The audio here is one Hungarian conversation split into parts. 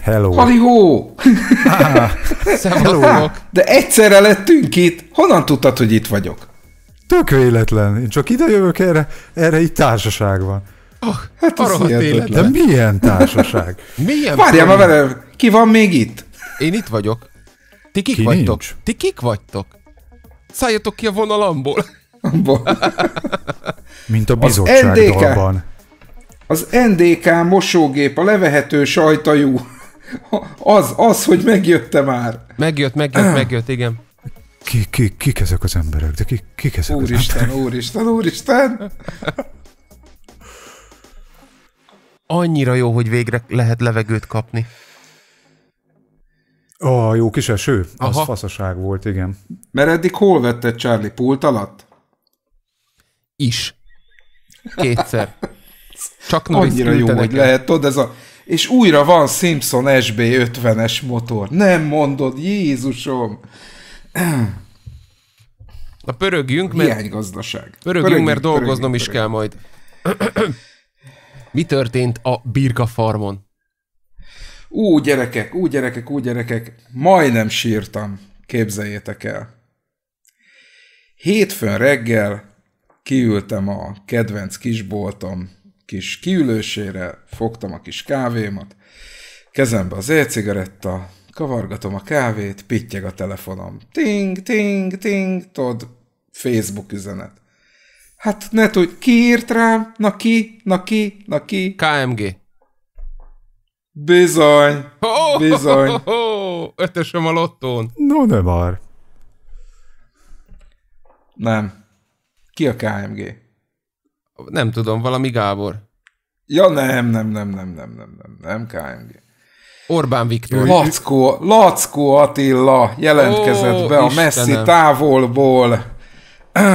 Hello. Halihó! Ah, De egyszerre lettünk itt. Honnan tudtad, hogy itt vagyok? Tök véletlen. Én csak ide jövök erre, erre itt társaság van. Oh, hát a rohadt életben. De milyen társaság? milyen Várjál már vele, ki van még itt? Én itt vagyok. Ti kik ki vagytok? Nincs? Ti kik vagytok? Szálljatok ki a vonalamból. Mint a bizottság az Az NDK mosógép, a levehető sajtajú. Az, az, hogy megjötte már. Megjött, megjött, megjött, igen. Ki, ki, kik ezek az emberek? De ki, kik ezek úristen, az emberek? Úristen, úristen, úristen! annyira jó, hogy végre lehet levegőt kapni. A oh, jó kis eső. Az faszaság volt, igen. Mert eddig hol vetted Charlie pult alatt? Is. Kétszer. Csak Annyira jó, hogy lehet, tudod, ez a... És újra van Simpson SB50-es motor. Nem mondod, Jézusom! Na pörögjünk, mert... Hiány gazdaság. Pörögjünk, pörögjünk mert dolgoznom pörögjünk, is pörögjünk. kell majd. Mi történt a birka farmon? Ú, gyerekek, ú, gyerekek, ú, gyerekek, majdnem sírtam, képzeljétek el. Hétfőn reggel kiültem a kedvenc kisboltom kis kiülősére, fogtam a kis kávémat, kezembe az e-cigaretta, kavargatom a kávét, pittyeg a telefonom. Ting, ting, ting, tod, Facebook üzenet. Hát ne tudj, ki írt rám? Na ki? Na ki? Na ki? KMG. Bizony. bizony. Oh, oh, oh, ötösöm a lottón. No, nem már. Nem. Ki a KMG? Nem tudom, valami Gábor. Ja nem, nem, nem, nem, nem, nem, nem, nem KMG. Orbán Viktor. Lackó, Lackó Attila jelentkezett oh, be Istenem. a messzi távolból.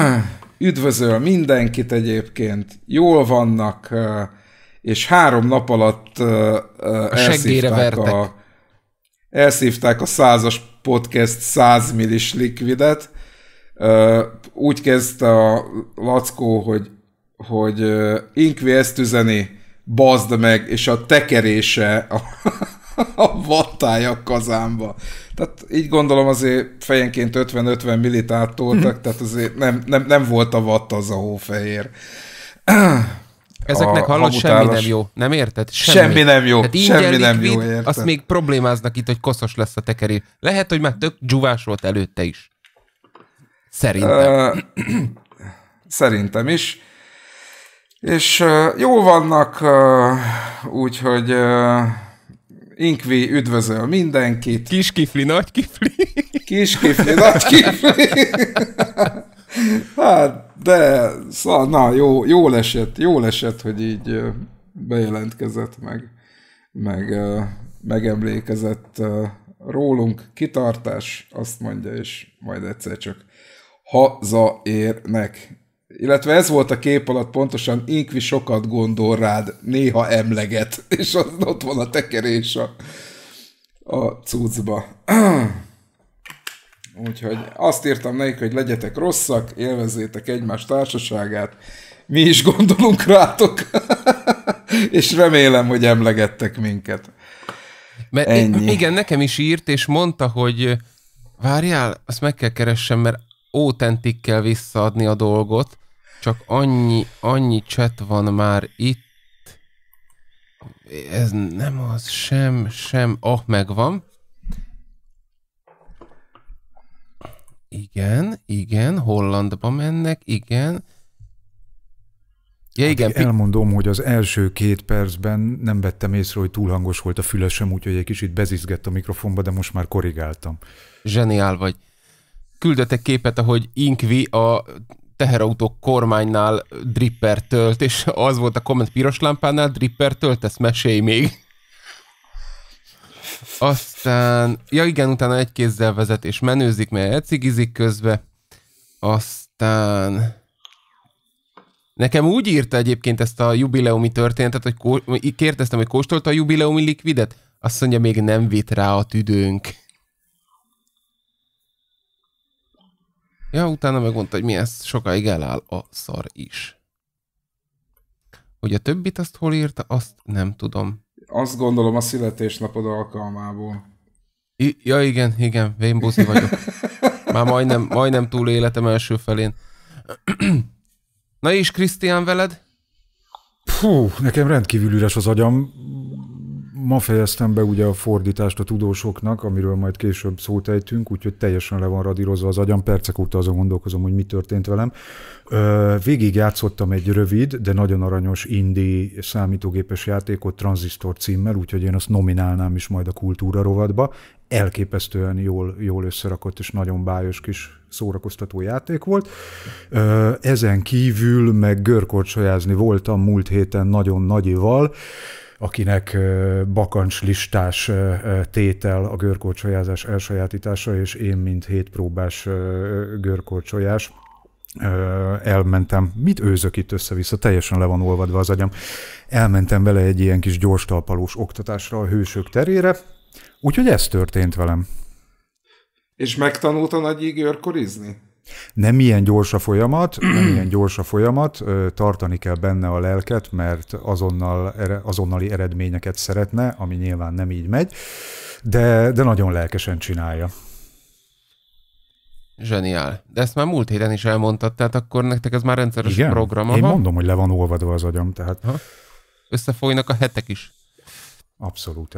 üdvözöl mindenkit egyébként, jól vannak, és három nap alatt a elszívták, a, elszívták a százas podcast 100 millis likvidet. Úgy kezdte a Lackó, hogy, hogy Inkvi ezt üzeni, bazd meg, és a tekerése a a vattája kazánba. Tehát így gondolom azért fejenként 50-50 millit áttoltak, tehát azért nem, nem, nem volt a vatt az a hófehér. Ezeknek hallott habutáros... semmi nem jó. Nem érted? Semmi, semmi nem jó. Hát semmi likvid, nem jó, érted? Azt még problémáznak itt, hogy koszos lesz a tekeré. Lehet, hogy már tök dzsúvás volt előtte is. Szerintem. Uh, szerintem is. És uh, jó vannak, uh, úgyhogy uh, Inkvi üdvözöl mindenkit. Kis kifli, nagy kifli. Kis kifli, nagy kifli. Hát, de szóval, na, jó, jó esett, jó esett, hogy így bejelentkezett, meg, meg megemlékezett rólunk. Kitartás, azt mondja, és majd egyszer csak hazaérnek illetve ez volt a kép alatt pontosan Inkvi sokat gondol rád, néha emleget, és az, ott van a tekerés a, a cuccba. Úgyhogy azt írtam nekik, hogy legyetek rosszak, élvezzétek egymás társaságát, mi is gondolunk rátok, és remélem, hogy emlegettek minket. Mert Ennyi. igen, nekem is írt, és mondta, hogy várjál, azt meg kell keressem, mert autentikkel visszaadni a dolgot, csak annyi, annyi cset van már itt. Ez nem az sem, sem. Ah, megvan. Igen, igen, Hollandba mennek, igen. Ja, hát igen. Elmondom, hogy az első két percben nem vettem észre, hogy túl hangos volt a fülesem, úgyhogy egy kicsit bezizgett a mikrofonba, de most már korrigáltam. Zseniál vagy. Küldetek képet, ahogy Inkvi a teherautók kormánynál dripper tölt, és az volt a komment piros lámpánál, dripper tölt, ezt mesélj még. Aztán, ja igen, utána egy kézzel vezet, és menőzik, mert ecigizik közbe. Aztán... Nekem úgy írta egyébként ezt a jubileumi történetet, hogy kérdeztem, hogy kóstolta a jubileumi likvidet? Azt mondja, még nem vitt rá a tüdőnk. Ja, utána megmondta, hogy mi ezt sokáig eláll a szar is. Hogy a többit azt hol írta, azt nem tudom. Azt gondolom a születésnapod alkalmából. I- ja, igen, igen, én buzi vagyok. Már majdnem, majdnem túl életem első felén. Na és Krisztián veled? Puh, nekem rendkívül üres az agyam ma fejeztem be ugye a fordítást a tudósoknak, amiről majd később szót ejtünk, úgyhogy teljesen le van radírozva az agyam, percek óta azon gondolkozom, hogy mi történt velem. Végig játszottam egy rövid, de nagyon aranyos indi számítógépes játékot Transistor címmel, úgyhogy én azt nominálnám is majd a kultúra rovatba. Elképesztően jól, jól összerakott és nagyon bájos kis szórakoztató játék volt. Ezen kívül meg görkorcsolyázni voltam múlt héten nagyon nagyival, akinek bakancs listás tétel a görkorcsolyázás elsajátítása, és én, mint hétpróbás görkorcsolyás, elmentem, mit őzök itt össze-vissza, teljesen le van olvadva az agyam, elmentem vele egy ilyen kis gyors talpalós oktatásra a hősök terére, úgyhogy ez történt velem. És megtanulta Nagy Igor nem ilyen gyors a folyamat, nem ilyen gyors a folyamat, tartani kell benne a lelket, mert azonnal, azonnali eredményeket szeretne, ami nyilván nem így megy, de, de nagyon lelkesen csinálja. Zseniál. De ezt már múlt héten is elmondtad, tehát akkor nektek ez már rendszeres Igen? program. Aha. Én mondom, hogy le van olvadva az agyam, tehát... ha. Összefolynak a hetek is. Abszolút.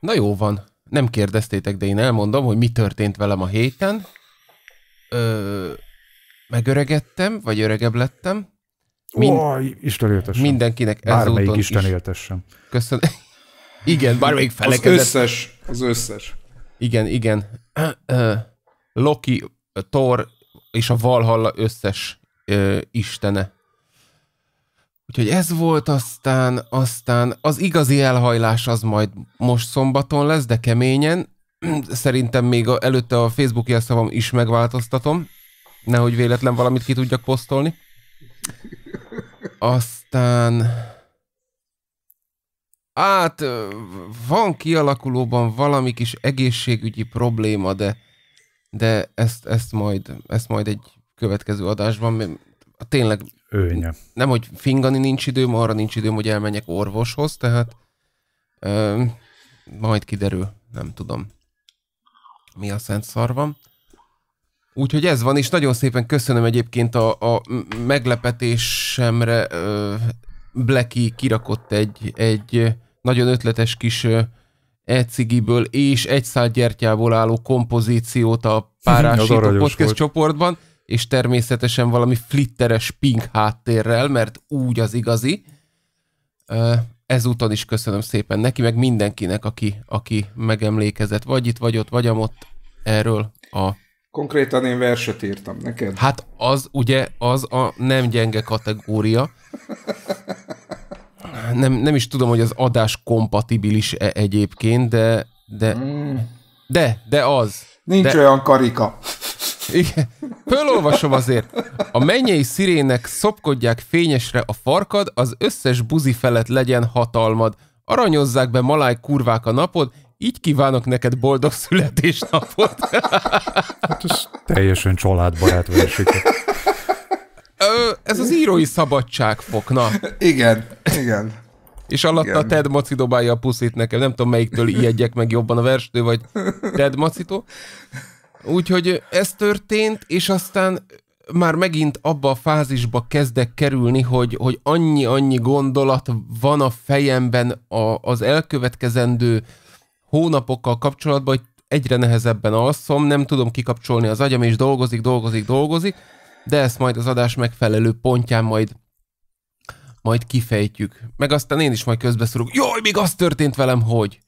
Na jó van. Nem kérdeztétek, de én elmondom, hogy mi történt velem a héten ö, megöregettem, vagy öregebb lettem. Min- oh, Isten éltessem. Mindenkinek ezúton Bármelyik Isten is. Köszönöm. Igen, bármelyik felekezett. Az összes, az összes. Igen, igen. Loki, Thor és a Valhalla összes ö, istene. Úgyhogy ez volt aztán, aztán az igazi elhajlás az majd most szombaton lesz, de keményen, szerintem még a, előtte a Facebook jelszavam is megváltoztatom, nehogy véletlen valamit ki tudjak posztolni. Aztán... Hát, van kialakulóban valami kis egészségügyi probléma, de, de ezt, ezt, majd, ezt majd egy következő adásban, tényleg Őnye. nem, hogy fingani nincs időm, arra nincs időm, hogy elmenjek orvoshoz, tehát ö, majd kiderül, nem tudom mi a szent szar van. Úgyhogy ez van, és nagyon szépen köszönöm egyébként a, a meglepetésemre Blacky kirakott egy, egy nagyon ötletes kis ecigiből és egy szál gyertyából álló kompozíciót a párásító podcast volt. csoportban, és természetesen valami flitteres pink háttérrel, mert úgy az igazi ezúton is köszönöm szépen neki, meg mindenkinek, aki, aki megemlékezett, vagy itt, vagy ott, vagy amott erről a... Konkrétan én verset írtam neked. Hát az ugye, az a nem gyenge kategória. Nem, nem is tudom, hogy az adás kompatibilis -e egyébként, de de, hmm. de, de az. Nincs de, olyan karika. Igen. Fölolvasom azért. A mennyei szirének szopkodják fényesre a farkad, az összes buzi felett legyen hatalmad. Aranyozzák be maláj kurvák a napod, így kívánok neked boldog születésnapot. Hát ez teljesen családbarát versük. ez az írói szabadság fokna. Igen, igen. És alatta igen. Ted Maci dobálja a puszit nekem. Nem tudom, melyiktől ijedjek meg jobban a verstő, vagy Ted Macitó. Úgyhogy ez történt, és aztán már megint abba a fázisba kezdek kerülni, hogy, hogy annyi-annyi gondolat van a fejemben a, az elkövetkezendő hónapokkal kapcsolatban, hogy egyre nehezebben alszom, nem tudom kikapcsolni az agyam, és dolgozik, dolgozik, dolgozik, de ezt majd az adás megfelelő pontján majd majd kifejtjük. Meg aztán én is majd közbeszorok, jaj, még az történt velem, hogy.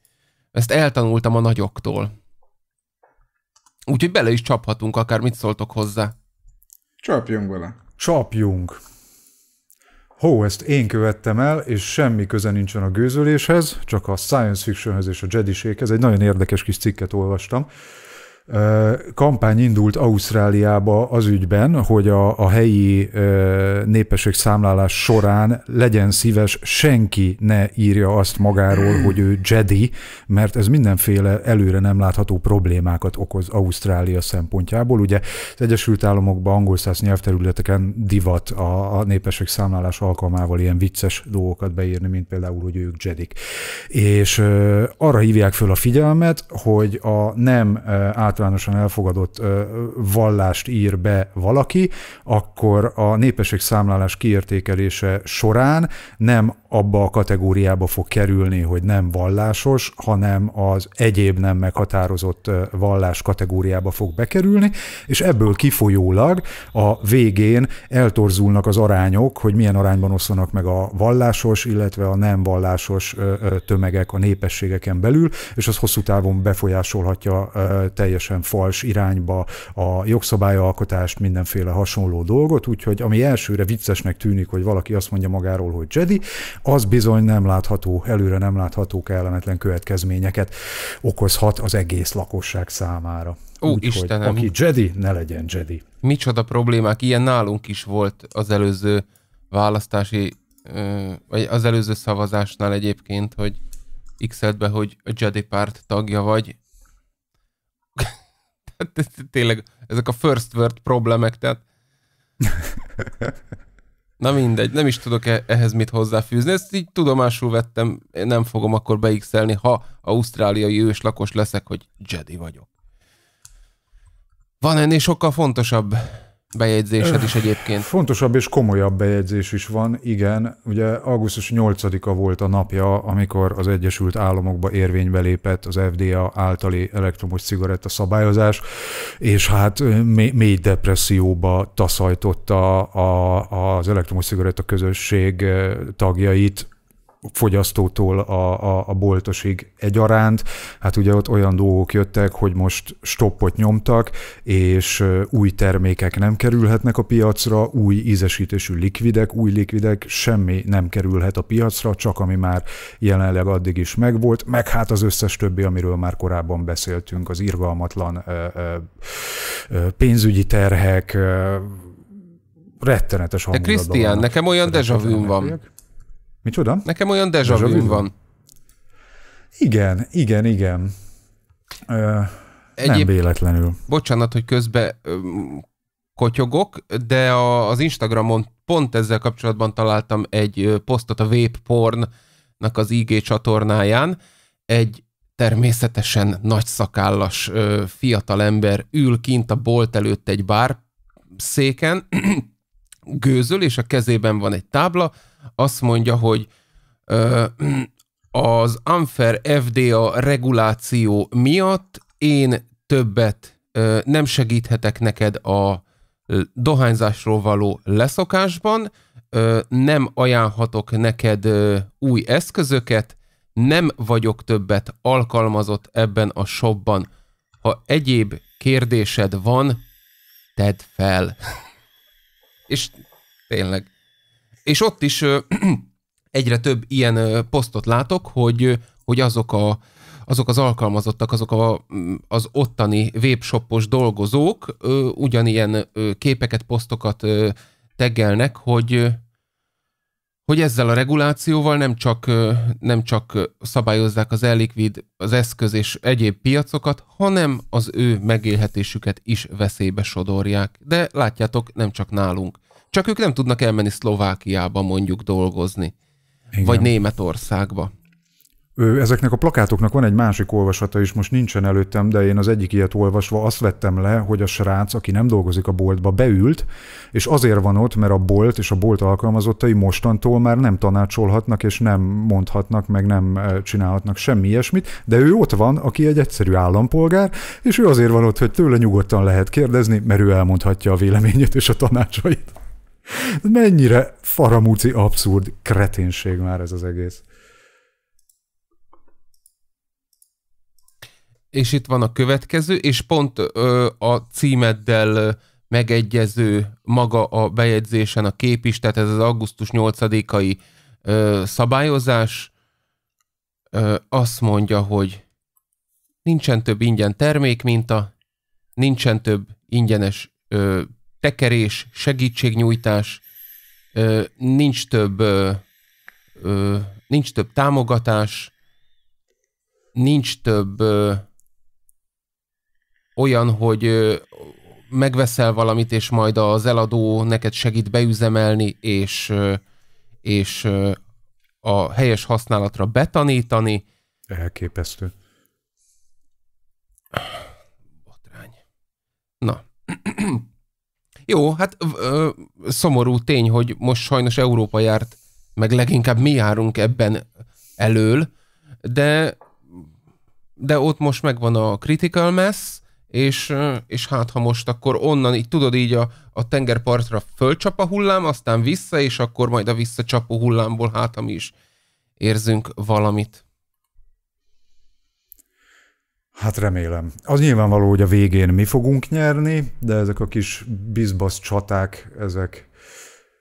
Ezt eltanultam a nagyoktól. Úgyhogy bele is csaphatunk, akár mit szóltok hozzá. Csapjunk bele. Csapjunk. Hó, ezt én követtem el, és semmi köze nincsen a gőzöléshez, csak a science fictionhez és a jediséghez. Egy nagyon érdekes kis cikket olvastam kampány indult Ausztráliába az ügyben, hogy a, a helyi népesség számlálás során legyen szíves, senki ne írja azt magáról, hogy ő Jedi, mert ez mindenféle előre nem látható problémákat okoz Ausztrália szempontjából. Ugye az Egyesült Államokban angol száz nyelvterületeken divat a, a népesség számlálás alkalmával ilyen vicces dolgokat beírni, mint például, hogy ők Jedik. És arra hívják föl a figyelmet, hogy a nem át általánosan elfogadott vallást ír be valaki, akkor a népesség számlálás kiértékelése során nem abba a kategóriába fog kerülni, hogy nem vallásos, hanem az egyéb nem meghatározott vallás kategóriába fog bekerülni, és ebből kifolyólag a végén eltorzulnak az arányok, hogy milyen arányban oszlanak meg a vallásos, illetve a nem vallásos tömegek a népességeken belül, és az hosszú távon befolyásolhatja teljesen fals irányba a jogszabályalkotást, mindenféle hasonló dolgot, úgyhogy ami elsőre viccesnek tűnik, hogy valaki azt mondja magáról, hogy Jedi, az bizony nem látható, előre nem látható kellemetlen következményeket okozhat az egész lakosság számára. Ó, Úgy, Istenem! Aki Jedi, ne legyen Jedi. Micsoda problémák, ilyen nálunk is volt az előző választási, vagy az előző szavazásnál egyébként, hogy x be, hogy a Jedi párt tagja vagy. tényleg, ezek a first world problémák tehát Na mindegy, nem is tudok e- ehhez mit hozzáfűzni, ezt így tudomásul vettem, én nem fogom akkor beixelni, ha ausztráliai őslakos leszek, hogy Jedi vagyok. Van ennél sokkal fontosabb bejegyzésed öh, is egyébként. Fontosabb és komolyabb bejegyzés is van, igen. Ugye augusztus 8-a volt a napja, amikor az Egyesült Államokba érvénybe lépett az FDA általi elektromos cigaretta szabályozás, és hát mély depresszióba taszajtotta a, a, az elektromos cigaretta közösség tagjait, fogyasztótól a, a, a boltosig egyaránt. Hát ugye ott olyan dolgok jöttek, hogy most stoppot nyomtak, és új termékek nem kerülhetnek a piacra, új ízesítésű likvidek, új likvidek, semmi nem kerülhet a piacra, csak ami már jelenleg addig is megvolt, meg hát az összes többi, amiről már korábban beszéltünk, az irgalmatlan ö, ö, ö, pénzügyi terhek, rettenetes hangulatban. De Krisztián, nekem olyan dejavűm van. Micsoda? Nekem olyan vu van. Igen, igen, igen. Ö, Egyéb... Nem véletlenül. Bocsánat, hogy közbe kotyogok, de a, az Instagramon pont ezzel kapcsolatban találtam egy posztot a Vape Porn-nak az IG csatornáján. Egy természetesen nagy szakállas ember ül kint a bolt előtt egy bár széken, gőzöl, és a kezében van egy tábla, azt mondja, hogy az unfair FDA reguláció miatt én többet nem segíthetek neked a dohányzásról való leszokásban, nem ajánlhatok neked új eszközöket, nem vagyok többet alkalmazott ebben a shopban. Ha egyéb kérdésed van, tedd fel. És tényleg. És ott is ö, egyre több ilyen ö, posztot látok, hogy, hogy azok a azok az alkalmazottak, azok a, mm, az ottani webshopos dolgozók ö, ugyanilyen ö, képeket, posztokat ö, teggelnek, hogy hogy ezzel a regulációval nem csak, nem csak szabályozzák az ellikvid, az eszköz és egyéb piacokat, hanem az ő megélhetésüket is veszélybe sodorják. De látjátok, nem csak nálunk. Csak ők nem tudnak elmenni Szlovákiába mondjuk dolgozni, Igen. vagy Németországba. Ezeknek a plakátoknak van egy másik olvasata is, most nincsen előttem, de én az egyik ilyet olvasva azt vettem le, hogy a srác, aki nem dolgozik a boltba, beült, és azért van ott, mert a bolt és a bolt alkalmazottai mostantól már nem tanácsolhatnak, és nem mondhatnak, meg nem csinálhatnak semmi ilyesmit, de ő ott van, aki egy egyszerű állampolgár, és ő azért van ott, hogy tőle nyugodtan lehet kérdezni, mert ő elmondhatja a véleményét és a tanácsait. Mennyire faramúci abszurd kreténség már ez az egész. és itt van a következő, és pont ö, a címeddel megegyező maga a bejegyzésen a kép is, tehát ez az augusztus 8-ai ö, szabályozás ö, azt mondja, hogy nincsen több ingyen a nincsen több ingyenes ö, tekerés, segítségnyújtás, ö, nincs több ö, ö, nincs több támogatás, nincs több ö, olyan, hogy megveszel valamit, és majd az eladó neked segít beüzemelni, és, és a helyes használatra betanítani. Elképesztő. Botrány. Na. Jó, hát ö, szomorú tény, hogy most sajnos Európa járt, meg leginkább mi járunk ebben elől, de de ott most megvan a critical mass, és, és hát ha most akkor onnan, így tudod, így a, a tengerpartra fölcsap a hullám, aztán vissza, és akkor majd a visszacsapó hullámból hát, ha mi is érzünk valamit. Hát remélem. Az nyilvánvaló, hogy a végén mi fogunk nyerni, de ezek a kis bizbasz csaták, ezek,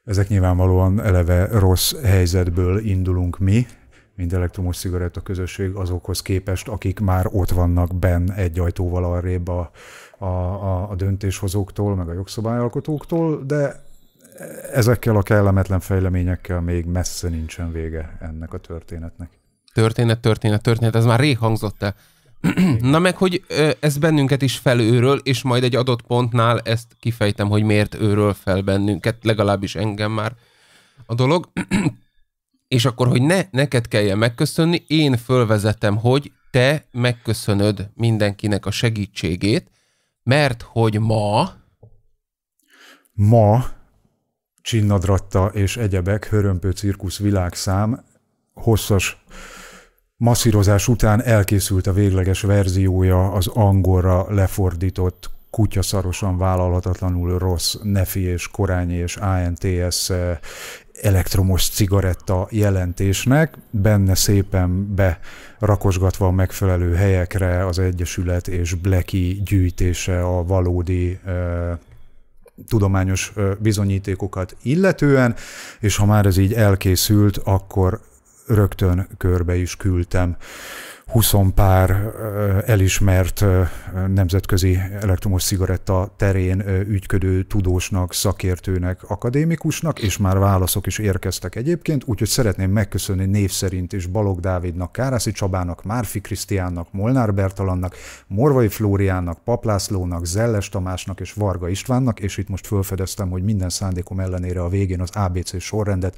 ezek nyilvánvalóan eleve rossz helyzetből indulunk mi, mint elektromos cigaretta közösség azokhoz képest, akik már ott vannak benn egy ajtóval arrébb a, a, a, a döntéshozóktól, meg a jogszabályalkotóktól, de ezekkel a kellemetlen fejleményekkel még messze nincsen vége ennek a történetnek. Történet, történet, történet, ez már rég hangzott el. Na meg, hogy ez bennünket is felőről, és majd egy adott pontnál ezt kifejtem, hogy miért őről fel bennünket, legalábbis engem már a dolog és akkor, hogy ne neked kelljen megköszönni, én fölvezetem, hogy te megköszönöd mindenkinek a segítségét, mert hogy ma... Ma Csinnadratta és egyebek Hörömpő Cirkusz világszám hosszas masszírozás után elkészült a végleges verziója az angolra lefordított kutyaszarosan vállalhatatlanul rossz Nefi és Korányi és ANTS eh, elektromos cigaretta jelentésnek, benne szépen berakosgatva a megfelelő helyekre az Egyesület és Blacky gyűjtése a valódi tudományos bizonyítékokat illetően, és ha már ez így elkészült, akkor rögtön körbe is küldtem 20 pár elismert nemzetközi elektromos cigaretta terén ügyködő tudósnak, szakértőnek, akadémikusnak, és már válaszok is érkeztek egyébként, úgyhogy szeretném megköszönni név szerint is Balog Dávidnak, Kárászi Csabának, Márfi Krisztiánnak, Molnár Bertalannak, Morvai Flóriánnak, Paplászlónak, Zelles Tamásnak és Varga Istvánnak, és itt most felfedeztem, hogy minden szándékom ellenére a végén az ABC sorrendet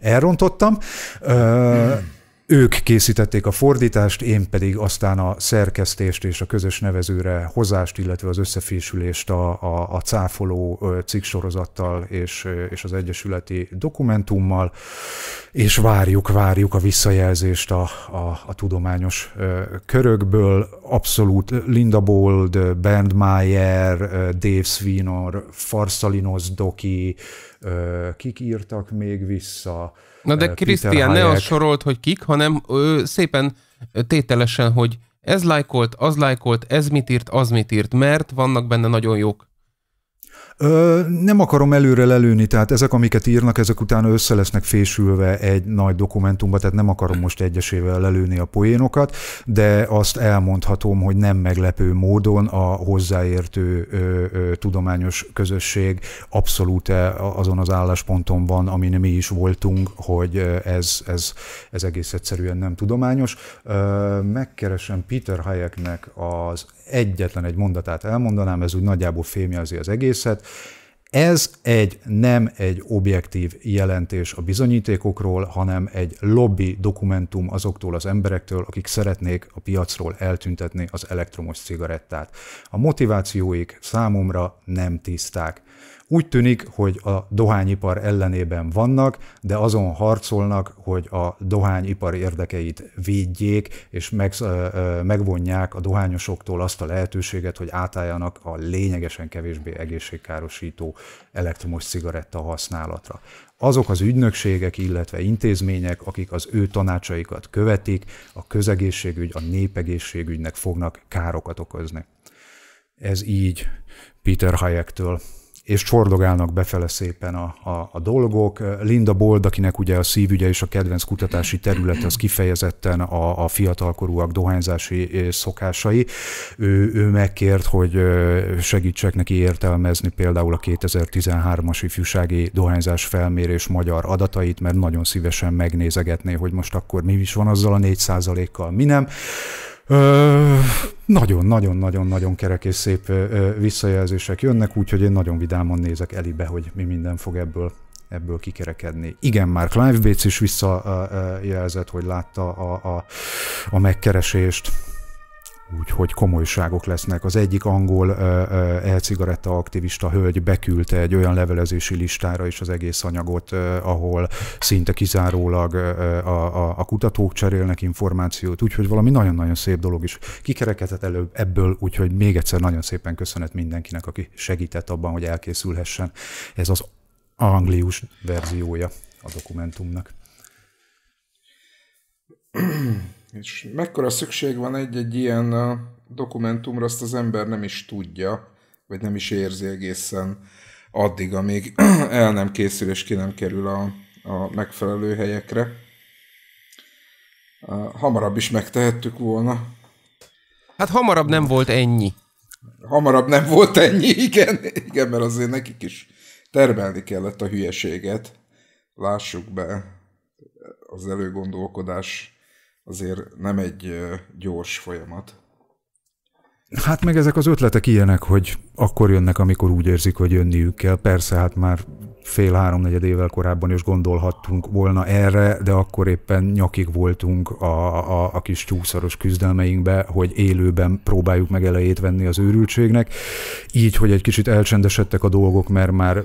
elrontottam. Uh, ők készítették a fordítást, én pedig aztán a szerkesztést és a közös nevezőre hozást, illetve az összefésülést a, a, a cáfoló cikksorozattal és, és az egyesületi dokumentummal, és várjuk, várjuk a visszajelzést a, a, a tudományos körökből. Abszolút Linda Bold, Bernd Mayer, Dave Svinor, Farsalinos Doki, kik írtak még vissza, Na de Krisztián, ne azt sorolt, hogy kik, hanem ő szépen tételesen, hogy ez lájkolt, az lájkolt, ez mit írt, az mit írt, mert vannak benne nagyon jók. Ö, nem akarom előre lelőni, tehát ezek, amiket írnak, ezek utána össze lesznek fésülve egy nagy dokumentumba, tehát nem akarom most egyesével lelőni a poénokat, de azt elmondhatom, hogy nem meglepő módon a hozzáértő ö, ö, tudományos közösség abszolút azon az állásponton van, amin mi is voltunk, hogy ez, ez, ez egész egyszerűen nem tudományos. Ö, megkeresem Peter Hayeknek az egyetlen egy mondatát elmondanám, ez úgy nagyjából fémjelzi az egészet. Ez egy nem egy objektív jelentés a bizonyítékokról, hanem egy lobby dokumentum azoktól az emberektől, akik szeretnék a piacról eltüntetni az elektromos cigarettát. A motivációik számomra nem tiszták. Úgy tűnik, hogy a dohányipar ellenében vannak, de azon harcolnak, hogy a dohányipar érdekeit védjék, és meg, megvonják a dohányosoktól azt a lehetőséget, hogy átálljanak a lényegesen kevésbé egészségkárosító elektromos cigaretta használatra azok az ügynökségek, illetve intézmények, akik az ő tanácsaikat követik, a közegészségügy, a népegészségügynek fognak károkat okozni. Ez így Peter Hayektől és csordogálnak befele szépen a, a, a dolgok. Linda Bold, akinek ugye a szívügye és a kedvenc kutatási területe az kifejezetten a, a fiatalkorúak dohányzási szokásai, ő, ő megkért, hogy segítsek neki értelmezni például a 2013-as ifjúsági dohányzás felmérés magyar adatait, mert nagyon szívesen megnézegetné, hogy most akkor mi is van azzal a 4 kal mi nem. Nagyon-nagyon-nagyon-nagyon kerek és szép visszajelzések jönnek, úgyhogy én nagyon vidáman nézek elibe, hogy mi minden fog ebből ebből kikerekedni. Igen, már Clive Bates is visszajelzett, hogy látta a, a, a megkeresést úgyhogy komolyságok lesznek. Az egyik angol elcigaretta aktivista hölgy beküldte egy olyan levelezési listára is az egész anyagot, ahol szinte kizárólag a, a, a kutatók cserélnek információt, úgyhogy valami nagyon-nagyon szép dolog is kikerekedett előbb ebből, úgyhogy még egyszer nagyon szépen köszönet mindenkinek, aki segített abban, hogy elkészülhessen ez az anglius verziója a dokumentumnak. És mekkora szükség van egy-egy ilyen dokumentumra, azt az ember nem is tudja, vagy nem is érzi egészen addig, amíg el nem készül és ki nem kerül a, a megfelelő helyekre. Hamarabb is megtehettük volna. Hát hamarabb nem volt ennyi. Hamarabb nem volt ennyi, igen, igen, mert azért nekik is termelni kellett a hülyeséget. Lássuk be, az előgondolkodás azért nem egy gyors folyamat. Hát meg ezek az ötletek ilyenek, hogy akkor jönnek, amikor úgy érzik, hogy jönniük kell. Persze, hát már fél háromnegyed évvel korábban is gondolhattunk volna erre, de akkor éppen nyakig voltunk a, a, a kis csúszaros küzdelmeinkbe, hogy élőben próbáljuk meg elejét venni az őrültségnek. Így, hogy egy kicsit elcsendesedtek a dolgok, mert már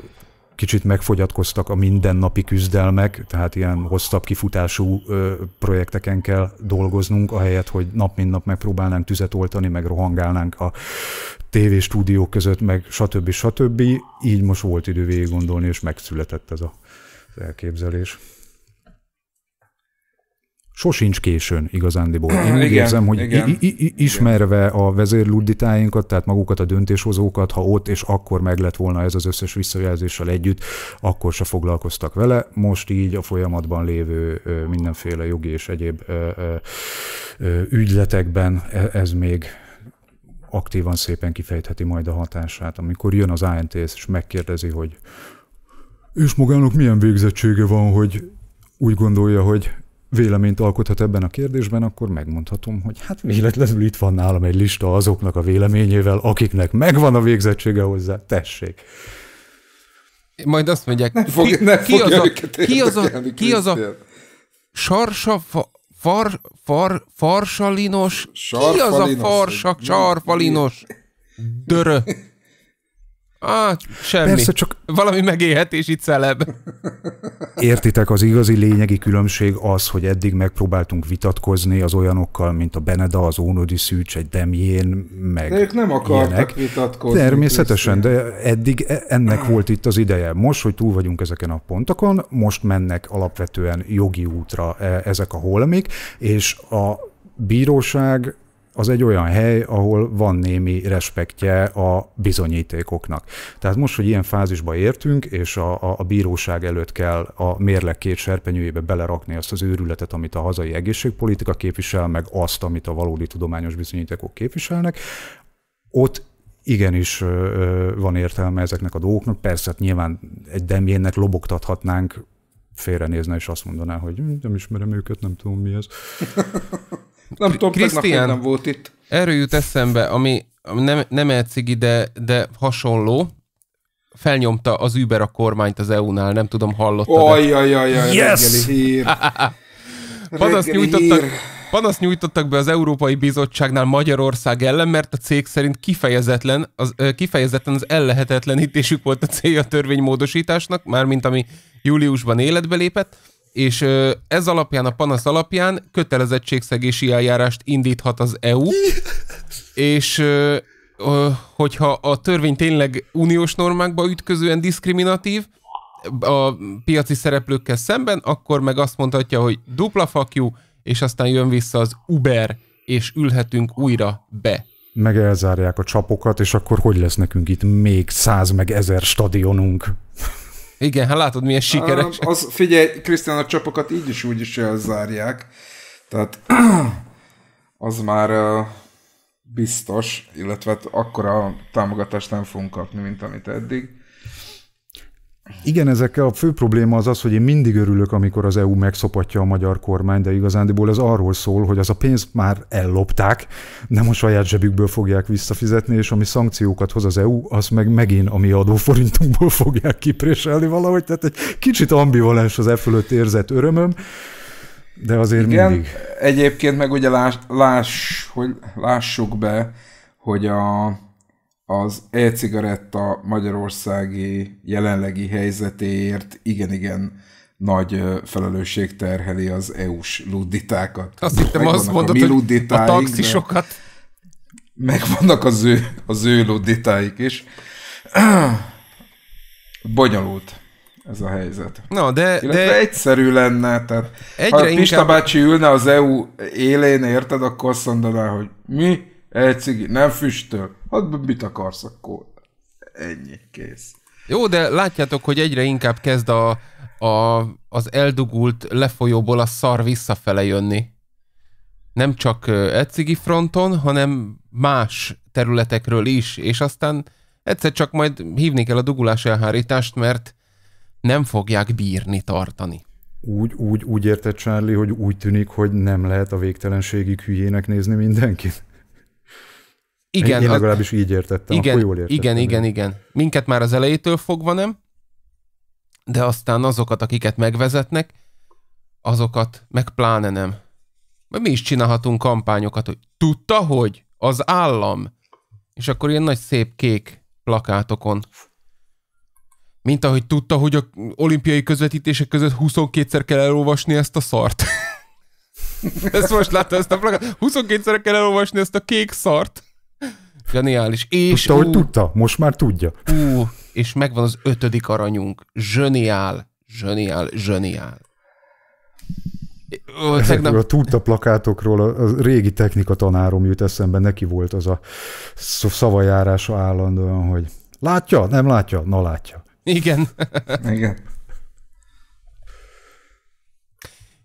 kicsit megfogyatkoztak a mindennapi küzdelmek, tehát ilyen hosszabb kifutású ö, projekteken kell dolgoznunk, ahelyett, hogy nap mint nap megpróbálnánk tüzet oltani, meg rohangálnánk a stúdió között, meg stb. stb. Így most volt idő végig gondolni, és megszületett ez a, elképzelés sosincs későn igazándiból. Én úgy igen, érzem, hogy igen, i- i- ismerve igen. a vezérludditáinkat, tehát magukat a döntéshozókat, ha ott és akkor meg lett volna ez az összes visszajelzéssel együtt, akkor se foglalkoztak vele. Most így a folyamatban lévő mindenféle jogi és egyéb ügyletekben e-, ez még aktívan szépen kifejtheti majd a hatását. Amikor jön az ANTS és megkérdezi, hogy és magának milyen végzettsége van, hogy úgy gondolja, hogy véleményt alkothat ebben a kérdésben, akkor megmondhatom, hogy hát véletlenül itt van nálam egy lista azoknak a véleményével, akiknek megvan a végzettsége hozzá, tessék. Majd azt mondják, ne fog, ki, ne ki, az a, ki, az a, ki az a sarsa, far, far, farsalinos, ki az a farsak, csarfalinos dörö? Ah, semmi. Persze csak... Valami itt celeb. Értitek, az igazi lényegi különbség az, hogy eddig megpróbáltunk vitatkozni az olyanokkal, mint a Beneda, az Ónodi Szűcs, egy Demjén, meg De ők nem akartak ilyenek. vitatkozni. Természetesen, de eddig e- ennek volt itt az ideje. Most, hogy túl vagyunk ezeken a pontokon, most mennek alapvetően jogi útra e- ezek a holmik, és a bíróság az egy olyan hely, ahol van némi respektje a bizonyítékoknak. Tehát most, hogy ilyen fázisba értünk, és a, a, a bíróság előtt kell a mérleg két serpenyőjébe belerakni azt az őrületet, amit a hazai egészségpolitika képvisel, meg azt, amit a valódi tudományos bizonyítékok képviselnek, ott igenis van értelme ezeknek a dolgoknak. Persze, hát nyilván egy demjénnek lobogtathatnánk félrenézne, és azt mondaná, hogy nem ismerem őket, nem tudom mi ez. Nem tudom, Krisztián nem volt itt. Erről jut eszembe, ami, nem, nem elcigi, de, de hasonló. Felnyomta az Uber a kormányt az EU-nál, nem tudom, hallottad Ajajajaj, yes! reggeli hír. panaszt, nyújtottak, hír. panaszt nyújtottak be az Európai Bizottságnál Magyarország ellen, mert a cég szerint kifejezetlen, az, kifejezetten az ellehetetlenítésük volt a célja a törvénymódosításnak, mármint ami júliusban életbe lépett és ez alapján, a panasz alapján kötelezettségszegési eljárást indíthat az EU, és hogyha a törvény tényleg uniós normákba ütközően diszkriminatív, a piaci szereplőkkel szemben, akkor meg azt mondhatja, hogy dupla fakjú, és aztán jön vissza az Uber, és ülhetünk újra be. Meg elzárják a csapokat, és akkor hogy lesz nekünk itt még száz meg ezer stadionunk? Igen, hát látod, milyen sikeres. Az, figyelj, Krisztián, a csapokat így is úgy is elzárják. Tehát az már uh, biztos, illetve hát akkora támogatást nem fogunk kapni, mint amit eddig. Igen, ezekkel a fő probléma az az, hogy én mindig örülök, amikor az EU megszopatja a magyar kormány, de igazándiból ez arról szól, hogy az a pénzt már ellopták, nem a saját zsebükből fogják visszafizetni, és ami szankciókat hoz az EU, az meg megint a mi adóforintunkból fogják kipréselni valahogy, tehát egy kicsit ambivalens az e fölött érzett örömöm, de azért Igen, mindig. Egyébként meg ugye láss, láss, hogy lássuk be, hogy a az e-cigaretta magyarországi jelenlegi helyzetéért igen-igen nagy felelősség terheli az EU-s ludditákat. Azt hittem, azt mondod, a hogy a taxisokat. Megvannak az ő, az ő ludditáik is. Bonyolult ez a helyzet. Na, de, de... egyszerű lenne, tehát Egyre ha Pista inkább... bácsi ülne az EU élén, érted, akkor azt mondaná, hogy mi, egy cigi, nem füstöl, Hát mit akarsz akkor? Ennyi, kész. Jó, de látjátok, hogy egyre inkább kezd a, a, az eldugult lefolyóból a szar visszafele jönni. Nem csak ecigi fronton, hanem más területekről is, és aztán egyszer csak majd hívni kell a dugulás elhárítást, mert nem fogják bírni tartani. Úgy, úgy, úgy érted, Charlie, hogy úgy tűnik, hogy nem lehet a végtelenségig hülyének nézni mindenkit? Igen. Én hát legalábbis így értettem, igen, akkor jól értettem. Igen, igen, igen. Minket már az elejétől fogva nem, de aztán azokat, akiket megvezetnek, azokat meg pláne nem. Mert mi is csinálhatunk kampányokat, hogy tudta, hogy az állam, és akkor ilyen nagy szép kék plakátokon. Mint ahogy tudta, hogy a olimpiai közvetítések között 22-szer kell elolvasni ezt a szart. ezt most látta, ezt a plakát. 22-szer kell elolvasni ezt a kék szart. Geniális. És tudta, ú, hogy tudta? Most már tudja. Ú, és megvan az ötödik aranyunk. Zseniál, zseniál, zseniál. Ezekről tegnap... A tudta plakátokról a, a régi technika tanárom jut eszembe, neki volt az a szavajárása állandóan, hogy látja, nem látja, na látja. Igen. Igen.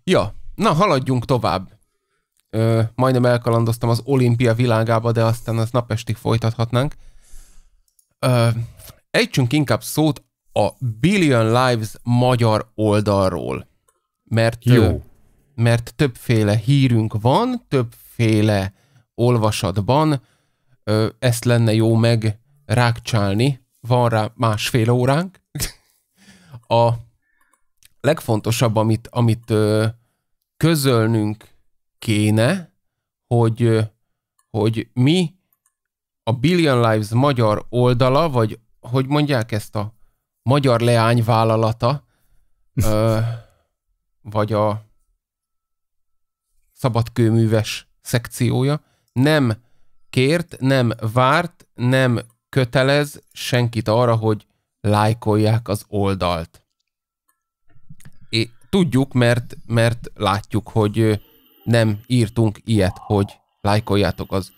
Ja, na haladjunk tovább ö, majdnem elkalandoztam az olimpia világába, de aztán az napestig folytathatnánk. Ö, ejtsünk inkább szót a Billion Lives magyar oldalról. Mert, Jó. mert többféle hírünk van, többféle olvasatban, ö, ezt lenne jó meg rákcsálni, van rá másfél óránk. a legfontosabb, amit, amit ö, közölnünk kéne, hogy, hogy mi a Billion Lives magyar oldala, vagy hogy mondják ezt a magyar leányvállalata, ö, vagy a szabadkőműves szekciója, nem kért, nem várt, nem kötelez senkit arra, hogy lájkolják az oldalt. É, tudjuk, mert, mert látjuk, hogy nem írtunk ilyet, hogy lájkoljátok az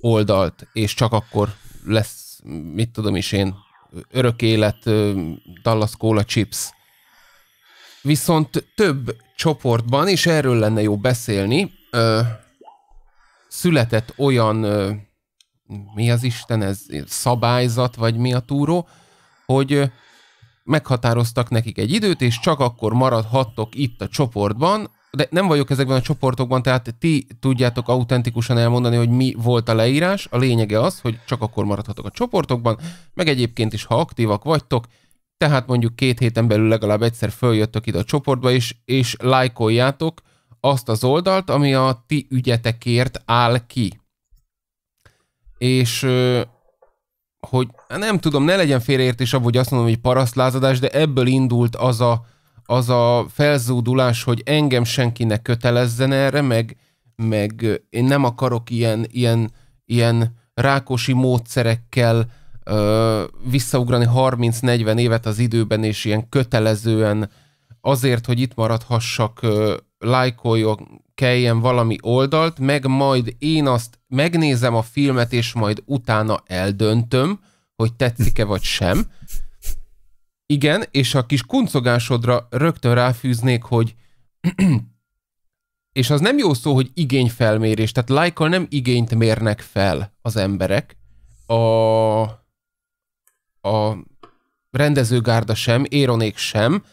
oldalt, és csak akkor lesz, mit tudom is én, örök élet, Dallas Cola Chips. Viszont több csoportban, és erről lenne jó beszélni, ö, született olyan, ö, mi az Isten ez, szabályzat, vagy mi a túró, hogy ö, meghatároztak nekik egy időt, és csak akkor maradhattok itt a csoportban, de nem vagyok ezekben a csoportokban, tehát ti tudjátok autentikusan elmondani, hogy mi volt a leírás. A lényege az, hogy csak akkor maradhatok a csoportokban, meg egyébként is, ha aktívak vagytok, tehát mondjuk két héten belül legalább egyszer följöttök ide a csoportba is, és lájkoljátok azt az oldalt, ami a ti ügyetekért áll ki. És hogy nem tudom, ne legyen félreértés abban, hogy azt mondom, hogy parasztlázadás, de ebből indult az a, az a felzúdulás, hogy engem senki ne kötelezzen erre, meg, meg én nem akarok ilyen, ilyen, ilyen rákosi módszerekkel ö, visszaugrani 30-40 évet az időben, és ilyen kötelezően azért, hogy itt maradhassak, ö, lájkoljak, kelljen valami oldalt, meg majd én azt megnézem a filmet, és majd utána eldöntöm, hogy tetszik-e vagy sem. Igen, és a kis kuncogásodra rögtön ráfűznék, hogy és az nem jó szó, hogy igényfelmérés, tehát lájkkal nem igényt mérnek fel az emberek, a, a rendezőgárda sem, éronék sem,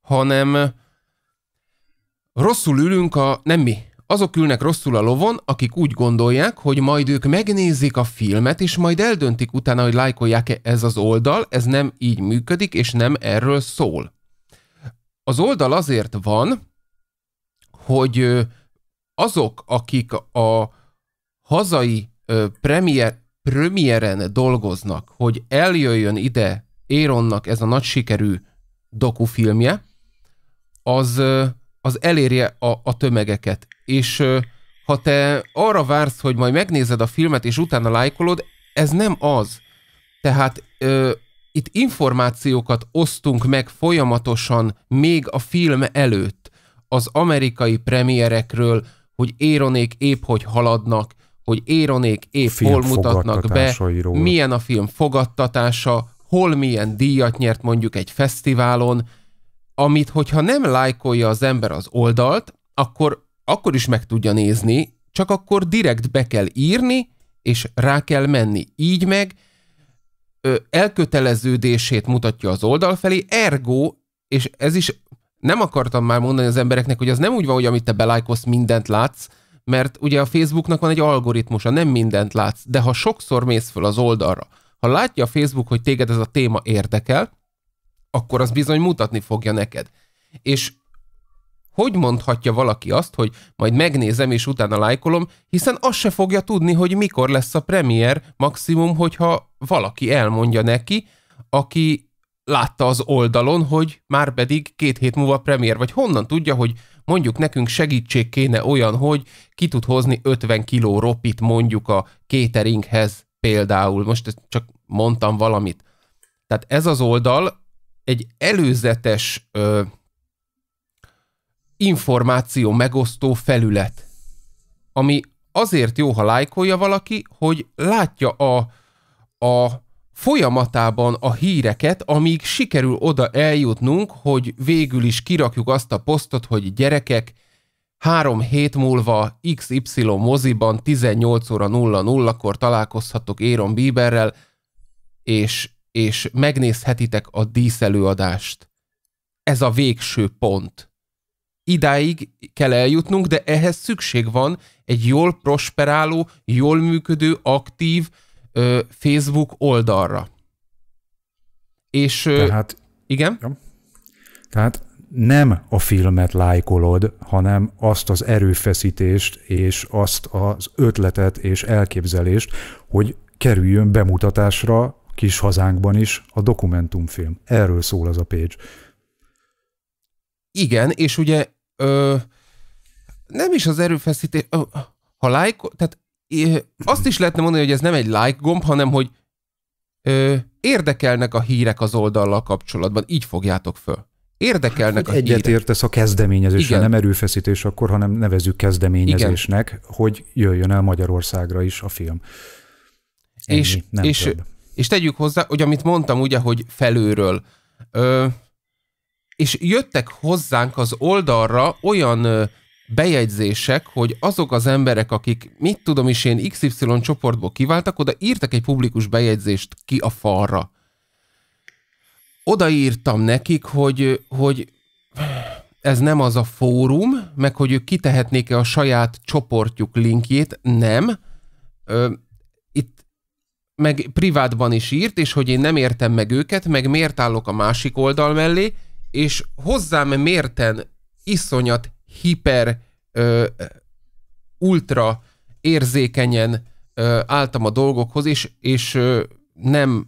hanem rosszul ülünk a, nem mi, azok ülnek rosszul a lovon, akik úgy gondolják, hogy majd ők megnézik a filmet, és majd eldöntik utána, hogy lájkolják-e ez az oldal, ez nem így működik, és nem erről szól. Az oldal azért van, hogy azok, akik a hazai premier, premieren dolgoznak, hogy eljöjjön ide Éronnak ez a nagy sikerű dokufilmje, az az elérje a, a tömegeket. És ha te arra vársz, hogy majd megnézed a filmet, és utána lájkolod, ez nem az. Tehát ö, itt információkat osztunk meg folyamatosan, még a film előtt, az amerikai premierekről, hogy Éronék épp hogy haladnak, hogy Éronék épp film hol mutatnak be, milyen a film fogadtatása, hol milyen díjat nyert mondjuk egy fesztiválon, amit hogyha nem lájkolja az ember az oldalt, akkor akkor is meg tudja nézni, csak akkor direkt be kell írni, és rá kell menni. Így meg ö, elköteleződését mutatja az oldal felé, ergo, és ez is nem akartam már mondani az embereknek, hogy az nem úgy van, hogy amit te belájkolsz, mindent látsz, mert ugye a Facebooknak van egy algoritmusa, nem mindent látsz, de ha sokszor mész föl az oldalra, ha látja a Facebook, hogy téged ez a téma érdekel, akkor az bizony mutatni fogja neked. És hogy mondhatja valaki azt, hogy majd megnézem és utána lájkolom, hiszen azt se fogja tudni, hogy mikor lesz a premier, maximum, hogyha valaki elmondja neki, aki látta az oldalon, hogy már pedig két hét múlva premier, vagy honnan tudja, hogy mondjuk nekünk segítség kéne olyan, hogy ki tud hozni 50 kiló ropit mondjuk a cateringhez például. Most csak mondtam valamit. Tehát ez az oldal egy előzetes ö, információ megosztó felület, ami azért jó, ha lájkolja valaki, hogy látja a, a folyamatában a híreket, amíg sikerül oda eljutnunk, hogy végül is kirakjuk azt a posztot, hogy gyerekek, három hét múlva XY moziban 18 óra 00-kor találkozhatok Éron Bieberrel, és és megnézhetitek a díszelőadást. Ez a végső pont. Idáig kell eljutnunk, de ehhez szükség van egy jól prosperáló, jól működő, aktív ö, Facebook oldalra. És ö, Tehát, igen? Ja. Tehát nem a filmet lájkolod, hanem azt az erőfeszítést és azt az ötletet és elképzelést, hogy kerüljön bemutatásra kis hazánkban is a dokumentumfilm. Erről szól az a page. Igen, és ugye ö, nem is az erőfeszítés, ö, ha like, tehát ö, azt is lehetne mondani, hogy ez nem egy like gomb, hanem hogy ö, érdekelnek a hírek az oldallal kapcsolatban, így fogjátok föl. Érdekelnek hát, a Egyet hírek. értesz a kezdeményezésre, nem erőfeszítés akkor, hanem nevezük kezdeményezésnek, Igen. hogy jöjjön el Magyarországra is a film. Ennyi, és, nem és több. És tegyük hozzá, hogy amit mondtam ugye, hogy felőről. Ö, és jöttek hozzánk az oldalra olyan ö, bejegyzések, hogy azok az emberek, akik, mit tudom is én, XY csoportból kiváltak, oda írtak egy publikus bejegyzést ki a falra. Odaírtam nekik, hogy, hogy ez nem az a fórum, meg hogy ők kitehetnék-e a saját csoportjuk linkjét, nem. Ö, meg privátban is írt, és hogy én nem értem meg őket, meg miért állok a másik oldal mellé, és hozzám mérten iszonyat hiper ö, ultra érzékenyen ö, álltam a dolgokhoz, és, és ö, nem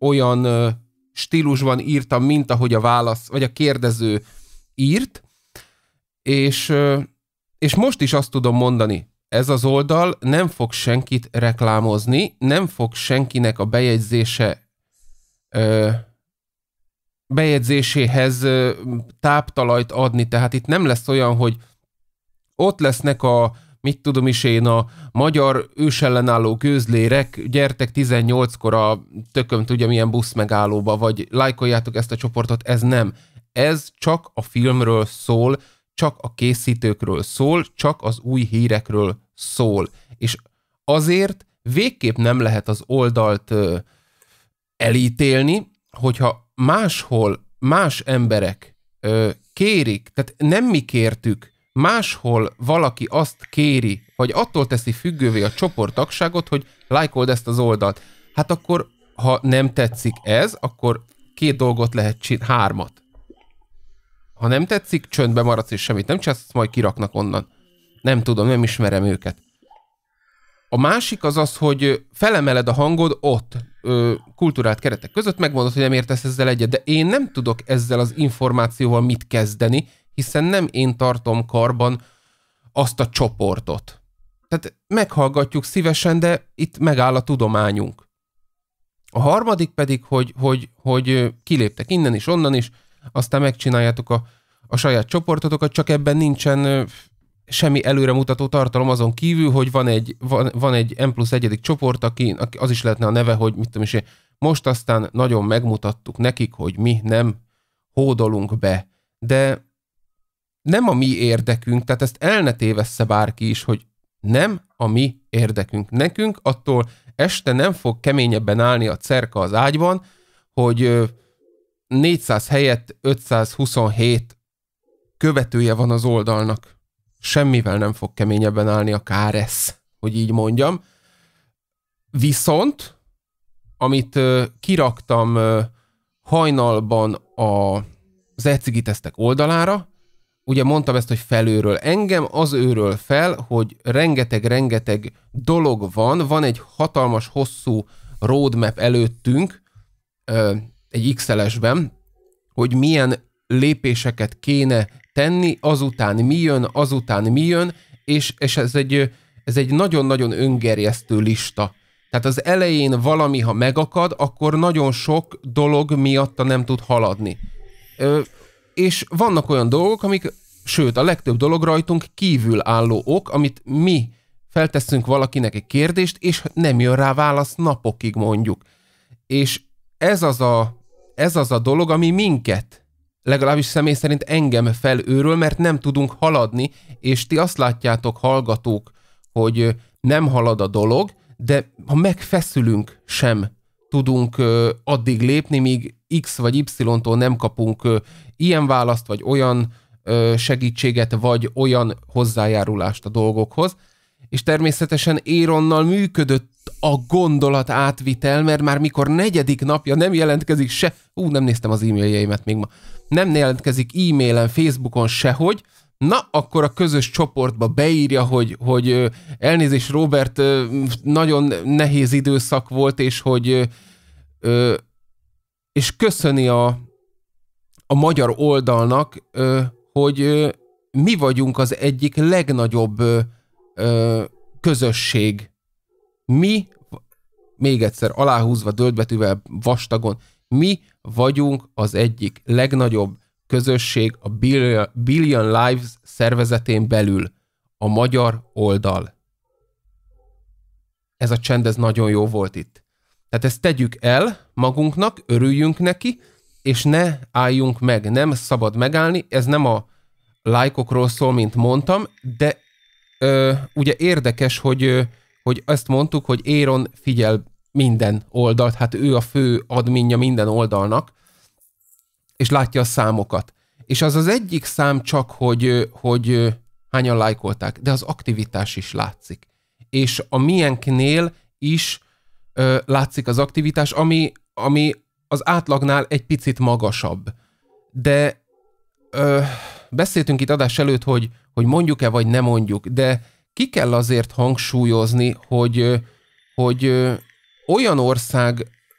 olyan ö, stílusban írtam, mint ahogy a válasz, vagy a kérdező írt, és, ö, és most is azt tudom mondani, ez az oldal nem fog senkit reklámozni, nem fog senkinek a bejegyzése ö, bejegyzéséhez ö, táptalajt adni, tehát itt nem lesz olyan, hogy ott lesznek a mit tudom is én, a magyar ősellenálló gőzlérek, gyertek 18-kor a tököm tudja milyen busz megállóba vagy lájkoljátok ezt a csoportot, ez nem. Ez csak a filmről szól, csak a készítőkről szól, csak az új hírekről szól. És azért végképp nem lehet az oldalt ö, elítélni, hogyha máshol más emberek ö, kérik, tehát nem mi kértük, máshol valaki azt kéri, vagy attól teszi függővé a csoporttagságot, hogy lájkold ezt az oldalt. Hát akkor, ha nem tetszik ez, akkor két dolgot lehet csinálni, hármat ha nem tetszik, csöndbe maradsz és semmit nem csinálsz, majd kiraknak onnan. Nem tudom, nem ismerem őket. A másik az az, hogy felemeled a hangod ott, ö, kulturált keretek között, megmondod, hogy nem értesz ezzel egyet, de én nem tudok ezzel az információval mit kezdeni, hiszen nem én tartom karban azt a csoportot. Tehát meghallgatjuk szívesen, de itt megáll a tudományunk. A harmadik pedig, hogy, hogy, hogy kiléptek innen is, onnan is, aztán megcsináljátok a, a saját csoportotokat, csak ebben nincsen semmi előremutató tartalom azon kívül, hogy van egy, van, van egy M plusz egyedik csoport, aki, az is lehetne a neve, hogy mit tudom is, most aztán nagyon megmutattuk nekik, hogy mi nem hódolunk be, de nem a mi érdekünk, tehát ezt el ne tévessze bárki is, hogy nem a mi érdekünk. Nekünk attól este nem fog keményebben állni a cerka az ágyban, hogy 400 helyett 527 követője van az oldalnak. Semmivel nem fog keményebben állni a káresz, hogy így mondjam. Viszont, amit ö, kiraktam ö, hajnalban a, az tesztek oldalára, ugye mondtam ezt, hogy felőről. Engem az őről fel, hogy rengeteg-rengeteg dolog van, van egy hatalmas, hosszú roadmap előttünk, ö, egy XLS-ben, hogy milyen lépéseket kéne tenni, azután mi jön, azután mi jön, és, és ez egy ez egy nagyon-nagyon öngerjesztő lista. Tehát az elején valami, ha megakad, akkor nagyon sok dolog miatta nem tud haladni. Ö, és vannak olyan dolgok, amik, sőt, a legtöbb dolog rajtunk kívül álló ok, amit mi felteszünk valakinek egy kérdést, és nem jön rá válasz napokig mondjuk. És ez az a ez az a dolog, ami minket, legalábbis személy szerint engem felőről, mert nem tudunk haladni, és ti azt látjátok, hallgatók, hogy nem halad a dolog, de ha megfeszülünk, sem tudunk addig lépni, míg X vagy Y-tól nem kapunk ilyen választ, vagy olyan segítséget, vagy olyan hozzájárulást a dolgokhoz és természetesen Éronnal működött a gondolat átvitel, mert már mikor negyedik napja nem jelentkezik se, ú, nem néztem az e-mailjeimet még ma, nem jelentkezik e-mailen, Facebookon sehogy, na, akkor a közös csoportba beírja, hogy, hogy elnézés Robert, nagyon nehéz időszak volt, és hogy és köszöni a, a magyar oldalnak, hogy mi vagyunk az egyik legnagyobb ö, közösség. Mi, még egyszer aláhúzva döltbetűvel vastagon, mi vagyunk az egyik legnagyobb közösség a Billion Lives szervezetén belül, a magyar oldal. Ez a csend, ez nagyon jó volt itt. Tehát ezt tegyük el magunknak, örüljünk neki, és ne álljunk meg, nem szabad megállni, ez nem a lájkokról szól, mint mondtam, de ö, ugye érdekes, hogy, hogy ezt mondtuk, hogy Éron figyel minden oldalt, hát ő a fő adminja minden oldalnak, és látja a számokat. És az az egyik szám csak, hogy, hogy hányan lájkolták, de az aktivitás is látszik. És a milyenknél is ö, látszik az aktivitás, ami, ami az átlagnál egy picit magasabb. De ö, beszéltünk itt adás előtt, hogy, hogy mondjuk-e vagy nem mondjuk, de ki kell azért hangsúlyozni, hogy, hogy olyan ország,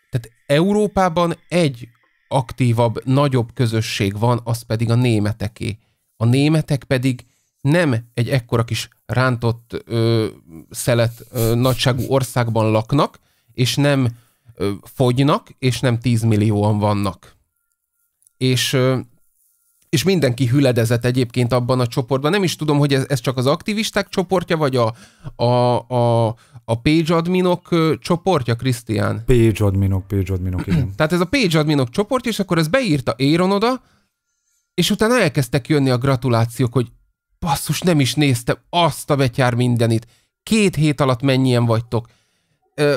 tehát Európában egy aktívabb, nagyobb közösség van, az pedig a németeké. A németek pedig nem egy ekkora kis rántott ö, szelet ö, nagyságú országban laknak, és nem ö, fogynak, és nem 10 millióan vannak. És ö, és mindenki hüledezett egyébként abban a csoportban. Nem is tudom, hogy ez, ez csak az aktivisták csoportja, vagy a, a, a, a page adminok csoportja, Krisztián? Page adminok, page adminok, igen. Tehát ez a page adminok csoport, és akkor ez beírta Éron oda, és utána elkezdtek jönni a gratulációk, hogy basszus, nem is néztem, azt a betyár mindenit. Két hét alatt mennyien vagytok. Ö,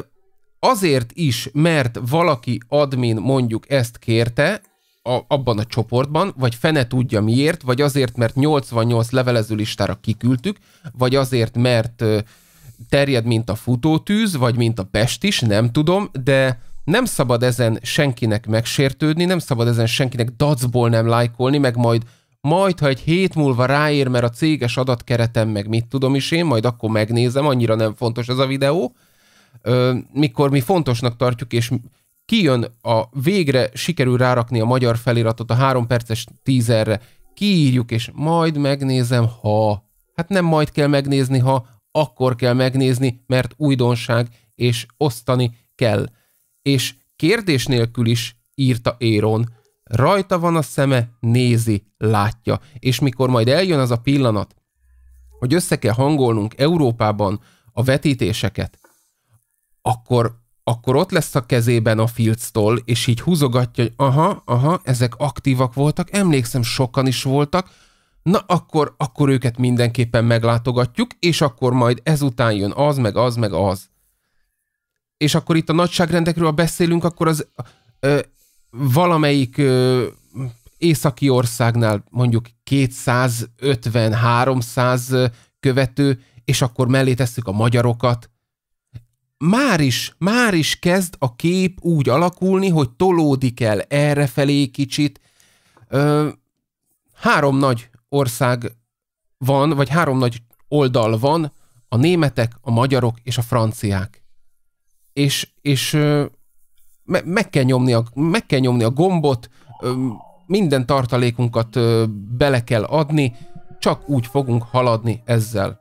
azért is, mert valaki admin mondjuk ezt kérte, a, abban a csoportban, vagy fene tudja miért, vagy azért, mert 88 levelező listára kiküldtük, vagy azért, mert terjed, mint a futótűz, vagy mint a pest is, nem tudom, de nem szabad ezen senkinek megsértődni, nem szabad ezen senkinek dacból nem lájkolni, meg majd majd, ha egy hét múlva ráér, mert a céges adatkeretem, meg mit tudom is én, majd akkor megnézem, annyira nem fontos ez a videó, mikor mi fontosnak tartjuk, és kijön a végre, sikerül rárakni a magyar feliratot a három perces tízerre, kiírjuk, és majd megnézem, ha... Hát nem majd kell megnézni, ha akkor kell megnézni, mert újdonság, és osztani kell. És kérdés nélkül is írta Éron, rajta van a szeme, nézi, látja. És mikor majd eljön az a pillanat, hogy össze kell hangolnunk Európában a vetítéseket, akkor akkor ott lesz a kezében a Fieldstól, és így húzogatja, hogy aha, aha, ezek aktívak voltak, emlékszem, sokan is voltak, na akkor, akkor őket mindenképpen meglátogatjuk, és akkor majd ezután jön az, meg az, meg az. És akkor itt a nagyságrendekről, beszélünk, akkor az ö, valamelyik ö, északi országnál mondjuk 250-300 követő, és akkor mellé tesszük a magyarokat, már is, már is kezd a kép úgy alakulni, hogy tolódik el erre felé kicsit. Ö, három nagy ország van, vagy három nagy oldal van, a németek, a magyarok és a franciák. És, és me, meg, kell nyomni a, meg kell nyomni a gombot, minden tartalékunkat bele kell adni, csak úgy fogunk haladni ezzel.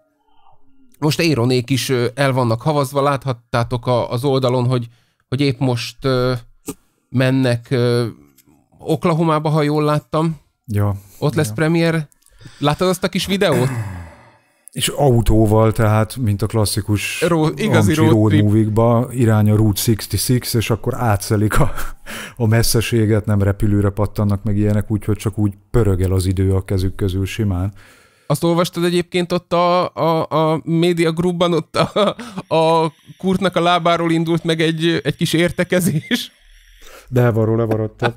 Most Éronék is el vannak havazva, láthattátok a, az oldalon, hogy, hogy épp most ö, mennek Oklahomába, ha jól láttam. Ja. Ott lesz ja. premier. Láttad azt a kis videót? És autóval, tehát, mint a klasszikus Ró, igazi road, road movie-ba, irány a Route 66, és akkor átszelik a, a messzeséget, nem repülőre pattannak meg ilyenek, úgyhogy csak úgy pörög el az idő a kezük közül simán. Azt olvastad egyébként ott a, a, a média grubban, ott a, a kurtnak a lábáról indult meg egy, egy kis értekezés? De varó levarodtad.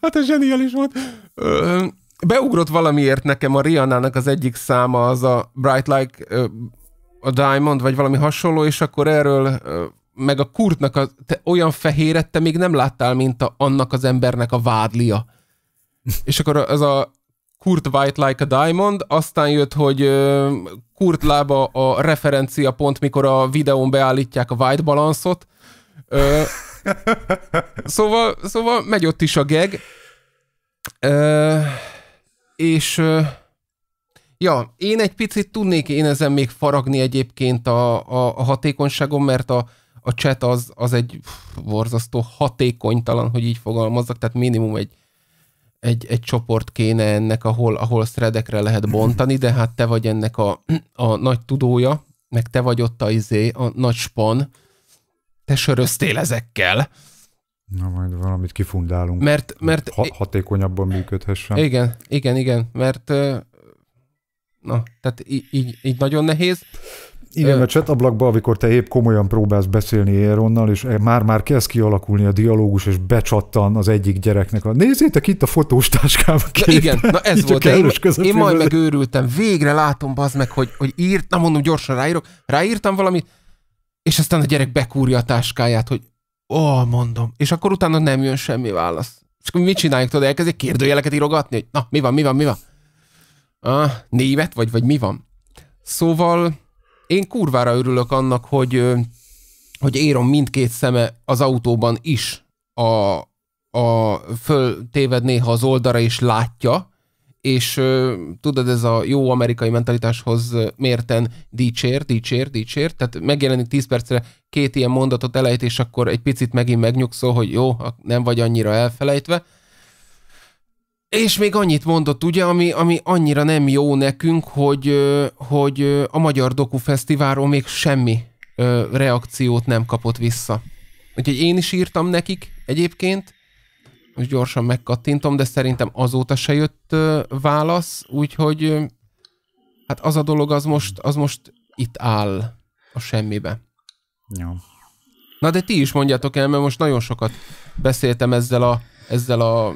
hát ez zseniális volt. Beugrott valamiért nekem a Rihanna-nak az egyik száma, az a Bright Like a Diamond, vagy valami hasonló, és akkor erről meg a kurtnak a, te olyan fehéret te még nem láttál, mint a, annak az embernek a vádlia. És akkor az a Kurt White Like a Diamond, aztán jött, hogy Kurt lába a referencia pont, mikor a videón beállítják a white balanszot. Szóval, szóval megy ott is a geg. És ja, én egy picit tudnék én ezen még faragni egyébként a, a, a hatékonyságon, mert a, a chat az, az egy borzasztó hatékonytalan, hogy így fogalmazzak, tehát minimum egy egy, egy csoport kéne ennek, ahol, ahol szredekre lehet bontani, de hát te vagy ennek a, a nagy tudója, meg te vagy ott a izé, a nagy span, te söröztél ezekkel. Na majd valamit kifundálunk. Mert, mert ha, hatékonyabban működhessen. Igen, igen, igen, mert na, tehát így, így, így nagyon nehéz. Igen, a csetablakban, amikor te épp komolyan próbálsz beszélni éronnal és már-már eh, kezd kialakulni a dialógus, és becsattan az egyik gyereknek. A, Nézzétek itt a fotós táskám Igen, na ez volt. Én, én majd megőrültem. Végre látom, bazd meg, hogy, hogy írtam, mondom, gyorsan ráírok. Ráírtam valamit, és aztán a gyerek bekúrja a táskáját, hogy ó, oh, mondom. És akkor utána nem jön semmi válasz. És akkor mit csináljuk, tudod, elkezdjük kérdőjeleket írogatni, hogy na, mi van, mi van, mi van? Ah, névet, vagy, vagy mi van? Szóval én kurvára örülök annak, hogy, hogy érom mindkét szeme az autóban is a, a föltéved néha az oldalra és látja, és tudod, ez a jó amerikai mentalitáshoz mérten dicsér, dicsér, dicsér, tehát megjelenik 10 percre két ilyen mondatot elejt, és akkor egy picit megint megnyugszol, hogy jó, nem vagy annyira elfelejtve, és még annyit mondott, ugye, ami, ami annyira nem jó nekünk, hogy, hogy a Magyar Doku Fesztiválról még semmi reakciót nem kapott vissza. Úgyhogy én is írtam nekik egyébként, most gyorsan megkattintom, de szerintem azóta se jött válasz, úgyhogy hát az a dolog az most, az most itt áll a semmibe. Ja. Na de ti is mondjátok el, mert most nagyon sokat beszéltem ezzel a, ezzel a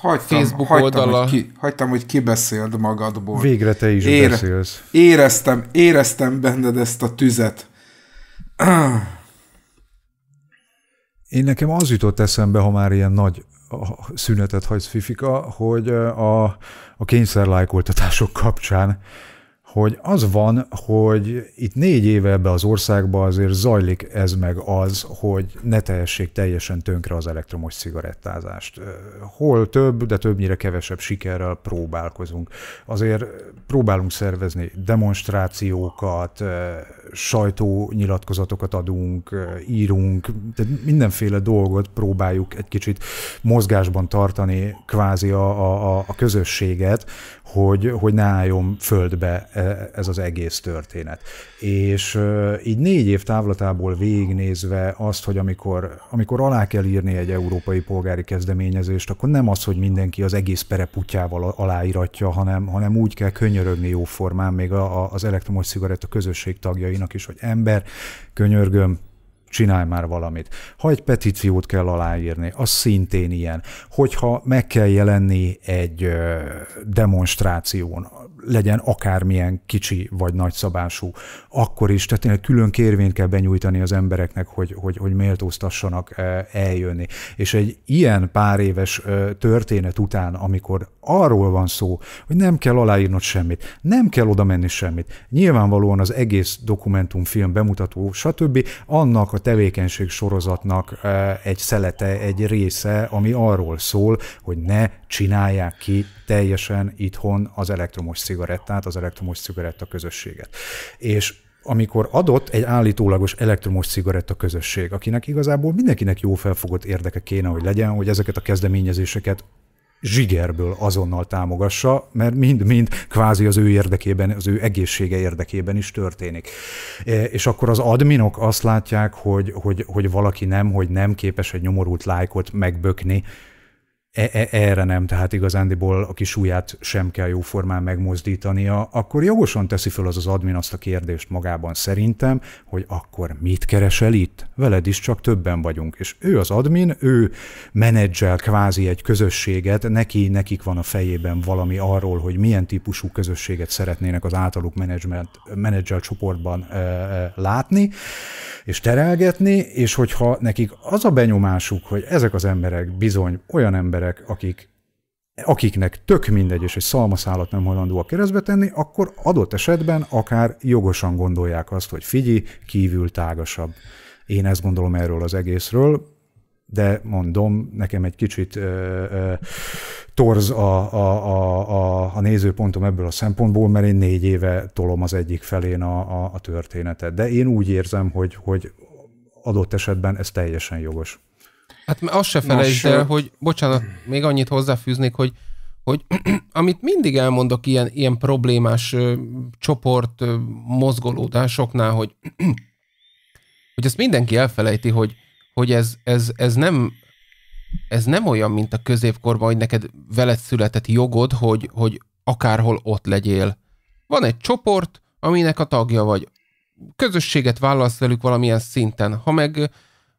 hagytam, Facebook hagytam, oldala. Hogy ki, hagytam, hogy kibeszéld magadból. Végre te is Ére, beszélsz. Éreztem, éreztem benned ezt a tüzet. Én nekem az jutott eszembe, ha már ilyen nagy szünetet hagysz, Fifika, hogy a, a kényszerlájkoltatások kapcsán hogy az van, hogy itt négy éve ebbe az országba azért zajlik ez meg az, hogy ne tehessék teljesen tönkre az elektromos cigarettázást. Hol több, de többnyire kevesebb sikerrel próbálkozunk. Azért próbálunk szervezni demonstrációkat, sajtónyilatkozatokat adunk, írunk, tehát mindenféle dolgot próbáljuk egy kicsit mozgásban tartani kvázi a, a, a közösséget, hogy, hogy ne álljon földbe e, ez az egész történet. És így négy év távlatából végignézve azt, hogy amikor, amikor alá kell írni egy európai polgári kezdeményezést, akkor nem az, hogy mindenki az egész pereputjával aláíratja, hanem, hanem úgy kell könyörögni jóformán, még a, a, az elektromos cigaretta közösség tagjai hallgatóinak is, hogy ember, könyörgöm, csinálj már valamit. Ha egy petíciót kell aláírni, az szintén ilyen. Hogyha meg kell jelenni egy demonstráción, legyen akármilyen kicsi vagy nagyszabású, akkor is, tehát tényleg külön kérvényt kell benyújtani az embereknek, hogy, hogy, hogy méltóztassanak eljönni. És egy ilyen pár éves történet után, amikor arról van szó, hogy nem kell aláírnod semmit, nem kell oda menni semmit, nyilvánvalóan az egész dokumentumfilm bemutató, stb. annak a tevékenység sorozatnak egy szelete, egy része, ami arról szól, hogy ne csinálják ki teljesen itthon az elektromos cigarettát, az elektromos cigaretta közösséget. És amikor adott egy állítólagos elektromos cigaretta közösség, akinek igazából mindenkinek jó felfogott érdeke kéne, hogy legyen, hogy ezeket a kezdeményezéseket zsigerből azonnal támogassa, mert mind-mind kvázi az ő érdekében, az ő egészsége érdekében is történik. E, és akkor az adminok azt látják, hogy, hogy, hogy valaki nem, hogy nem képes egy nyomorult lájkot megbökni, E, e- erre nem, tehát igazándiból a kis súlyát sem kell formán megmozdítania, akkor jogosan teszi föl az az admin azt a kérdést magában szerintem, hogy akkor mit keresel itt? Veled is csak többen vagyunk. És ő az admin, ő menedzsel kvázi egy közösséget, neki, nekik van a fejében valami arról, hogy milyen típusú közösséget szeretnének az általuk menedzsel csoportban e- e- látni, és terelgetni, és hogyha nekik az a benyomásuk, hogy ezek az emberek bizony olyan emberek, akik akiknek tök mindegy, és egy szalmaszálat nem hajlandó a keresztbe tenni, akkor adott esetben akár jogosan gondolják azt, hogy figyi kívül tágasabb. Én ezt gondolom erről az egészről, de mondom, nekem egy kicsit ö, ö, torz a, a, a, a, a nézőpontom ebből a szempontból, mert én négy éve tolom az egyik felén a, a, a történetet. De én úgy érzem, hogy, hogy adott esetben ez teljesen jogos. Hát azt se felejtsd el, hogy, bocsánat, még annyit hozzáfűznék, hogy hogy amit mindig elmondok ilyen, ilyen problémás ö, csoport ö, mozgolódásoknál, hogy, hogy ezt mindenki elfelejti, hogy, hogy ez, ez, ez nem ez nem olyan, mint a középkorban, hogy neked veled született jogod, hogy, hogy akárhol ott legyél. Van egy csoport, aminek a tagja vagy. Közösséget válasz velük valamilyen szinten. Ha meg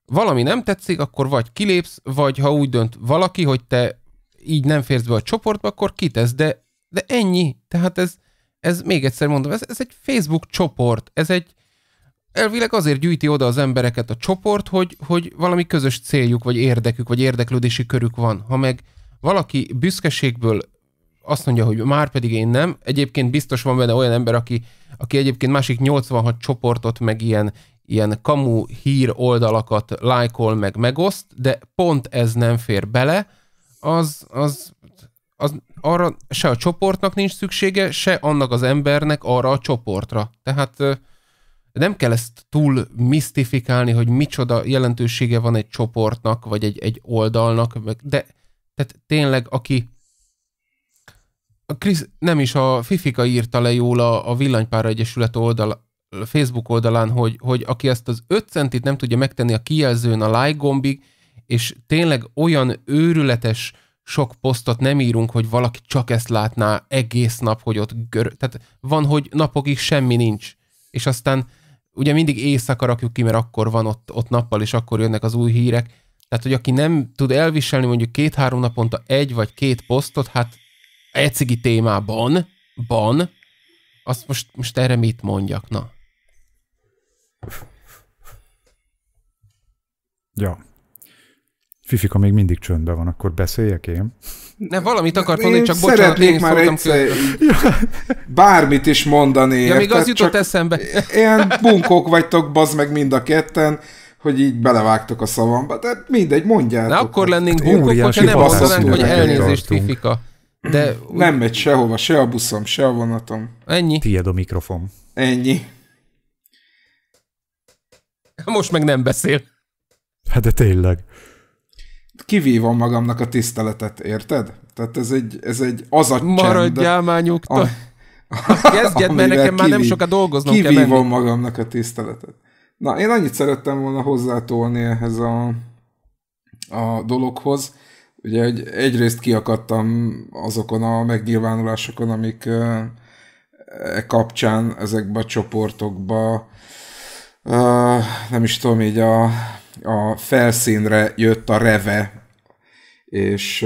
valami nem tetszik, akkor vagy kilépsz, vagy ha úgy dönt valaki, hogy te így nem férsz be a csoportba, akkor kitesz, de, de ennyi. Tehát ez, ez még egyszer mondom, ez, ez egy Facebook csoport, ez egy elvileg azért gyűjti oda az embereket a csoport, hogy, hogy valami közös céljuk, vagy érdekük, vagy érdeklődési körük van. Ha meg valaki büszkeségből azt mondja, hogy már pedig én nem, egyébként biztos van benne olyan ember, aki, aki egyébként másik 86 csoportot, meg ilyen, ilyen kamu hír oldalakat lájkol, meg megoszt, de pont ez nem fér bele, az, az, az arra se a csoportnak nincs szüksége, se annak az embernek arra a csoportra. Tehát nem kell ezt túl misztifikálni, hogy micsoda jelentősége van egy csoportnak, vagy egy, egy oldalnak, de tehát tényleg, aki a Chris, nem is a Fifika írta le jól a, a Villanypára Egyesület oldal, Facebook oldalán, hogy, hogy aki ezt az 5 centit nem tudja megtenni a kijelzőn a like gombig, és tényleg olyan őrületes sok posztot nem írunk, hogy valaki csak ezt látná egész nap, hogy ott gör... Tehát van, hogy napokig semmi nincs. És aztán ugye mindig éjszaka rakjuk ki, mert akkor van ott, ott nappal, és akkor jönnek az új hírek. Tehát, hogy aki nem tud elviselni mondjuk két-három naponta egy vagy két posztot, hát ecigi témában, ban, azt most, most erre mit mondjak, na? Ja. Fifika még mindig csöndben van, akkor beszéljek én. Nem, valamit akart mondani, csak bocsánat, szeretnék én már egyszer bármit is mondani. Ja, még az jutott eszembe. Ilyen bunkók vagytok, bazd meg mind a ketten hogy így belevágtok a szavamba, de mindegy, mondjátok. Na akkor lennénk bunkók, hogyha nem azt mondanánk, hogy elnézést, Fifika. De Nem megy sehova, se a buszom, se a vonatom. Ennyi. Tied a mikrofon. Ennyi. Most meg nem beszél. Hát de tényleg kivívom magamnak a tiszteletet, érted? Tehát ez egy, ez egy az a csend. Maradjál már nyugta. Kezdjed, mert nekem kivív, már nem sokat dolgoznom kivívom kell Kivívom magamnak a tiszteletet. Na, én annyit szerettem volna hozzátolni ehhez a, a dologhoz, ugye egy egyrészt kiakadtam azokon a megnyilvánulásokon, amik e, e kapcsán ezekbe a csoportokba e, nem is tudom, így a a felszínre jött a Reve, és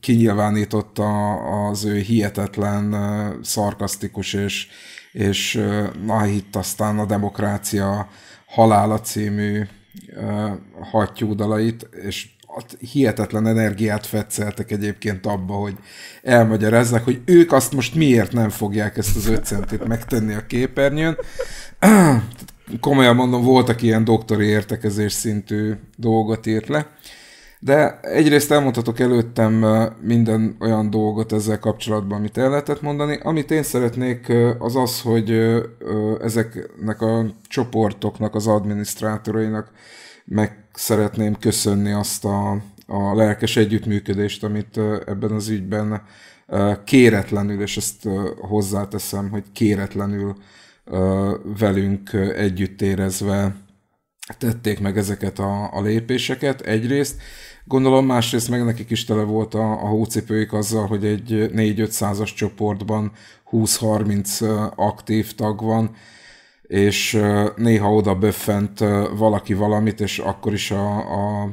kinyilvánította az ő hihetetlen, szarkasztikus és, és na itt aztán a demokrácia halála című hattyúdalait, és hihetetlen energiát fetszeltek egyébként abba, hogy elmagyarázzák, hogy ők azt most miért nem fogják ezt az öt centit megtenni a képernyőn. komolyan mondom, voltak ilyen doktori értekezés szintű dolgot írt le, de egyrészt elmondhatok előttem minden olyan dolgot ezzel kapcsolatban, amit el lehetett mondani. Amit én szeretnék, az az, hogy ezeknek a csoportoknak, az adminisztrátorainak meg szeretném köszönni azt a, a lelkes együttműködést, amit ebben az ügyben kéretlenül, és ezt hozzáteszem, hogy kéretlenül velünk együtt érezve tették meg ezeket a, a lépéseket egyrészt, Gondolom másrészt meg nekik is tele volt a, a hócipőik azzal, hogy egy 4-5 százas csoportban 20-30 aktív tag van, és néha oda böffent valaki valamit, és akkor is a, a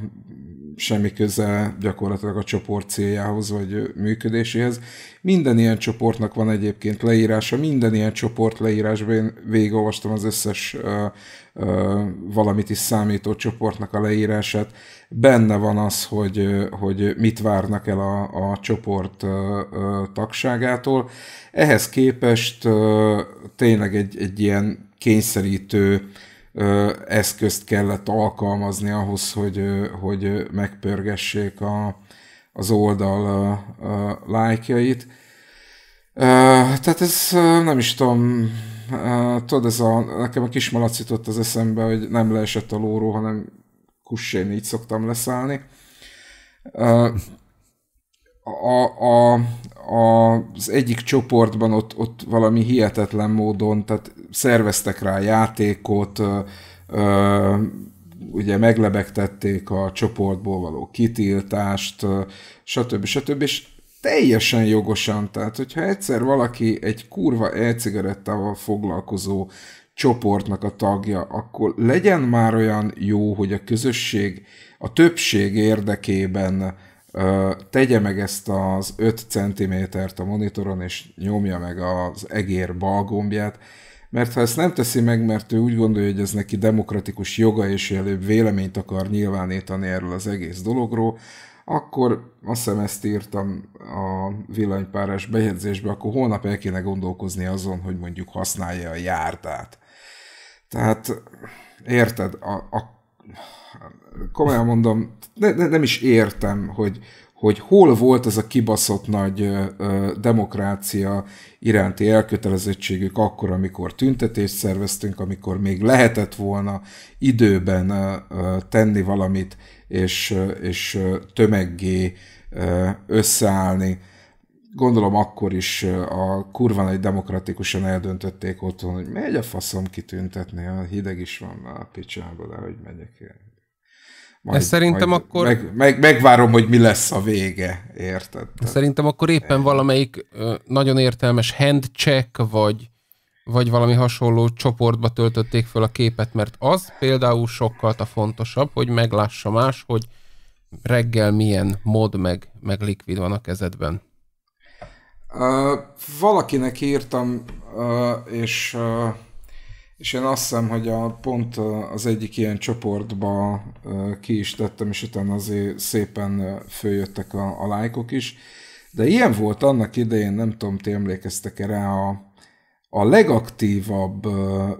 semmi köze gyakorlatilag a csoport céljához vagy működéséhez. Minden ilyen csoportnak van egyébként leírása, minden ilyen csoport leírásban én végigolvastam az összes uh, uh, valamit is számító csoportnak a leírását. Benne van az, hogy, hogy mit várnak el a, a csoport uh, tagságától. Ehhez képest uh, tényleg egy, egy ilyen kényszerítő eszközt kellett alkalmazni ahhoz, hogy, hogy megpörgessék a, az oldal lájkjait. Tehát ez nem is tudom, tudod, ez a, nekem a kis jutott az eszembe, hogy nem leesett a lóró, hanem kussén így szoktam leszállni a, a, a, az egyik csoportban ott, ott valami hihetetlen módon, tehát szerveztek rá játékot, ö, ö, ugye meglebegtették a csoportból való kitiltást, stb. stb. És teljesen jogosan, tehát hogyha egyszer valaki egy kurva elcigarettával foglalkozó csoportnak a tagja, akkor legyen már olyan jó, hogy a közösség a többség érdekében tegye meg ezt az 5 cm-t a monitoron, és nyomja meg az egér bal gombját, mert ha ezt nem teszi meg, mert ő úgy gondolja, hogy ez neki demokratikus joga, és előbb véleményt akar nyilvánítani erről az egész dologról, akkor azt hiszem ezt írtam a villanypárás bejegyzésbe, akkor holnap el kéne gondolkozni azon, hogy mondjuk használja a járdát. Tehát érted, a, a, komolyan mondom, ne, ne, nem is értem, hogy, hogy hol volt ez a kibaszott nagy ö, demokrácia iránti elkötelezettségük akkor, amikor tüntetést szerveztünk, amikor még lehetett volna időben ö, tenni valamit, és, és tömeggé ö, összeállni. Gondolom akkor is a kurva egy demokratikusan eldöntötték otthon, hogy megy a faszom kitüntetni, a hideg is van a picsába, de hogy megyek el. Majd, Ez szerintem majd akkor... Meg, meg, megvárom, hogy mi lesz a vége, érted? Szerintem akkor éppen eh. valamelyik nagyon értelmes handcheck, vagy, vagy valami hasonló csoportba töltötték föl a képet, mert az például sokkal a fontosabb, hogy meglássa más, hogy reggel milyen mod meg, meg likvid van a kezedben. Uh, valakinek írtam, uh, és uh, és én azt hiszem, hogy a, pont az egyik ilyen csoportba ki is tettem, és utána azért szépen följöttek a, a lájkok is. De ilyen volt annak idején, nem tudom, ti emlékeztek-e rá a, a legaktívabb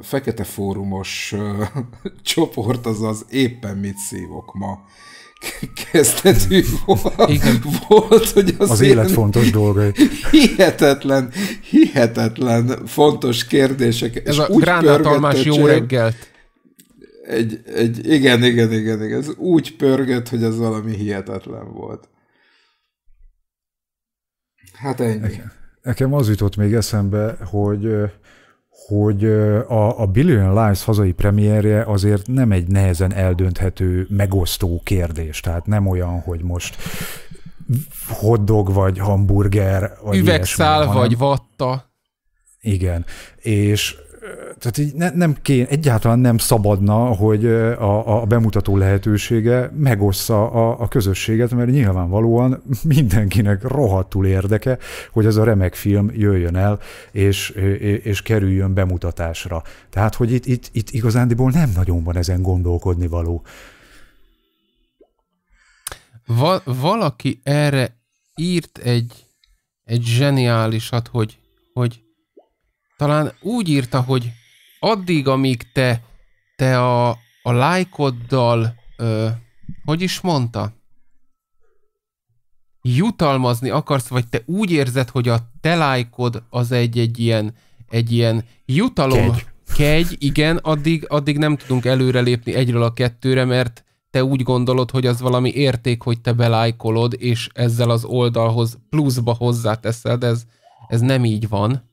fekete fórumos csoport az az éppen mit szívok ma kezdetű volt, Igen. volt hogy az, az élet fontos dolgai. Hihetetlen, hihetetlen fontos kérdések. Ez és a gránátalmás jó reggelt. Egy, egy, igen, igen, igen, igen. Ez úgy pörgött, hogy ez valami hihetetlen volt. Hát ennyi. Nekem az jutott még eszembe, hogy hogy a, a Billion Lives hazai premierje azért nem egy nehezen eldönthető, megosztó kérdés. Tehát nem olyan, hogy most hoddog vagy hamburger. Vagy Üvegszál ilyesmi, hanem... vagy vatta. Igen, és tehát így ne, nem kéne, egyáltalán nem szabadna, hogy a, a bemutató lehetősége megossza a, a közösséget, mert nyilvánvalóan mindenkinek rohadtul érdeke, hogy ez a remek film jöjjön el, és, és kerüljön bemutatásra. Tehát, hogy itt, itt, itt igazándiból nem nagyon van ezen gondolkodni való. Va- valaki erre írt egy, egy zseniálisat, hogy, hogy talán úgy írta, hogy addig, amíg te, te a, a lájkoddal, ö, hogy is mondta? Jutalmazni akarsz, vagy te úgy érzed, hogy a te lájkod az egy, egy ilyen, egy ilyen jutalom. Kegy. Kegy, igen, addig, addig nem tudunk előrelépni egyről a kettőre, mert te úgy gondolod, hogy az valami érték, hogy te belájkolod, és ezzel az oldalhoz pluszba hozzáteszed, ez, ez nem így van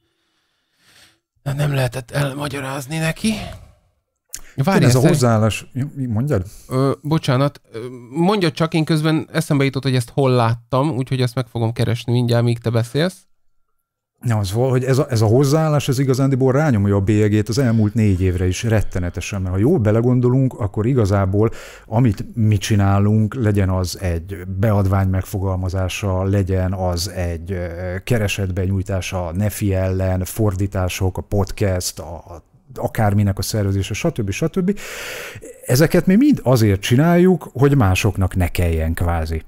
de nem lehetett elmagyarázni neki. Várj, ez a hozzáállás, mondjad? Ö, bocsánat, mondja csak, én közben eszembe jutott, hogy ezt hol láttam, úgyhogy ezt meg fogom keresni mindjárt, míg te beszélsz az volt, hogy ez a, ez a hozzáállás, ez igazándiból rányomja a bélyegét az elmúlt négy évre is rettenetesen, mert ha jól belegondolunk, akkor igazából amit mi csinálunk, legyen az egy beadvány megfogalmazása, legyen az egy nyújtása, a NEFI ellen, fordítások, a podcast, a akárminek a szervezése, stb. stb. Ezeket mi mind azért csináljuk, hogy másoknak ne kelljen kvázi.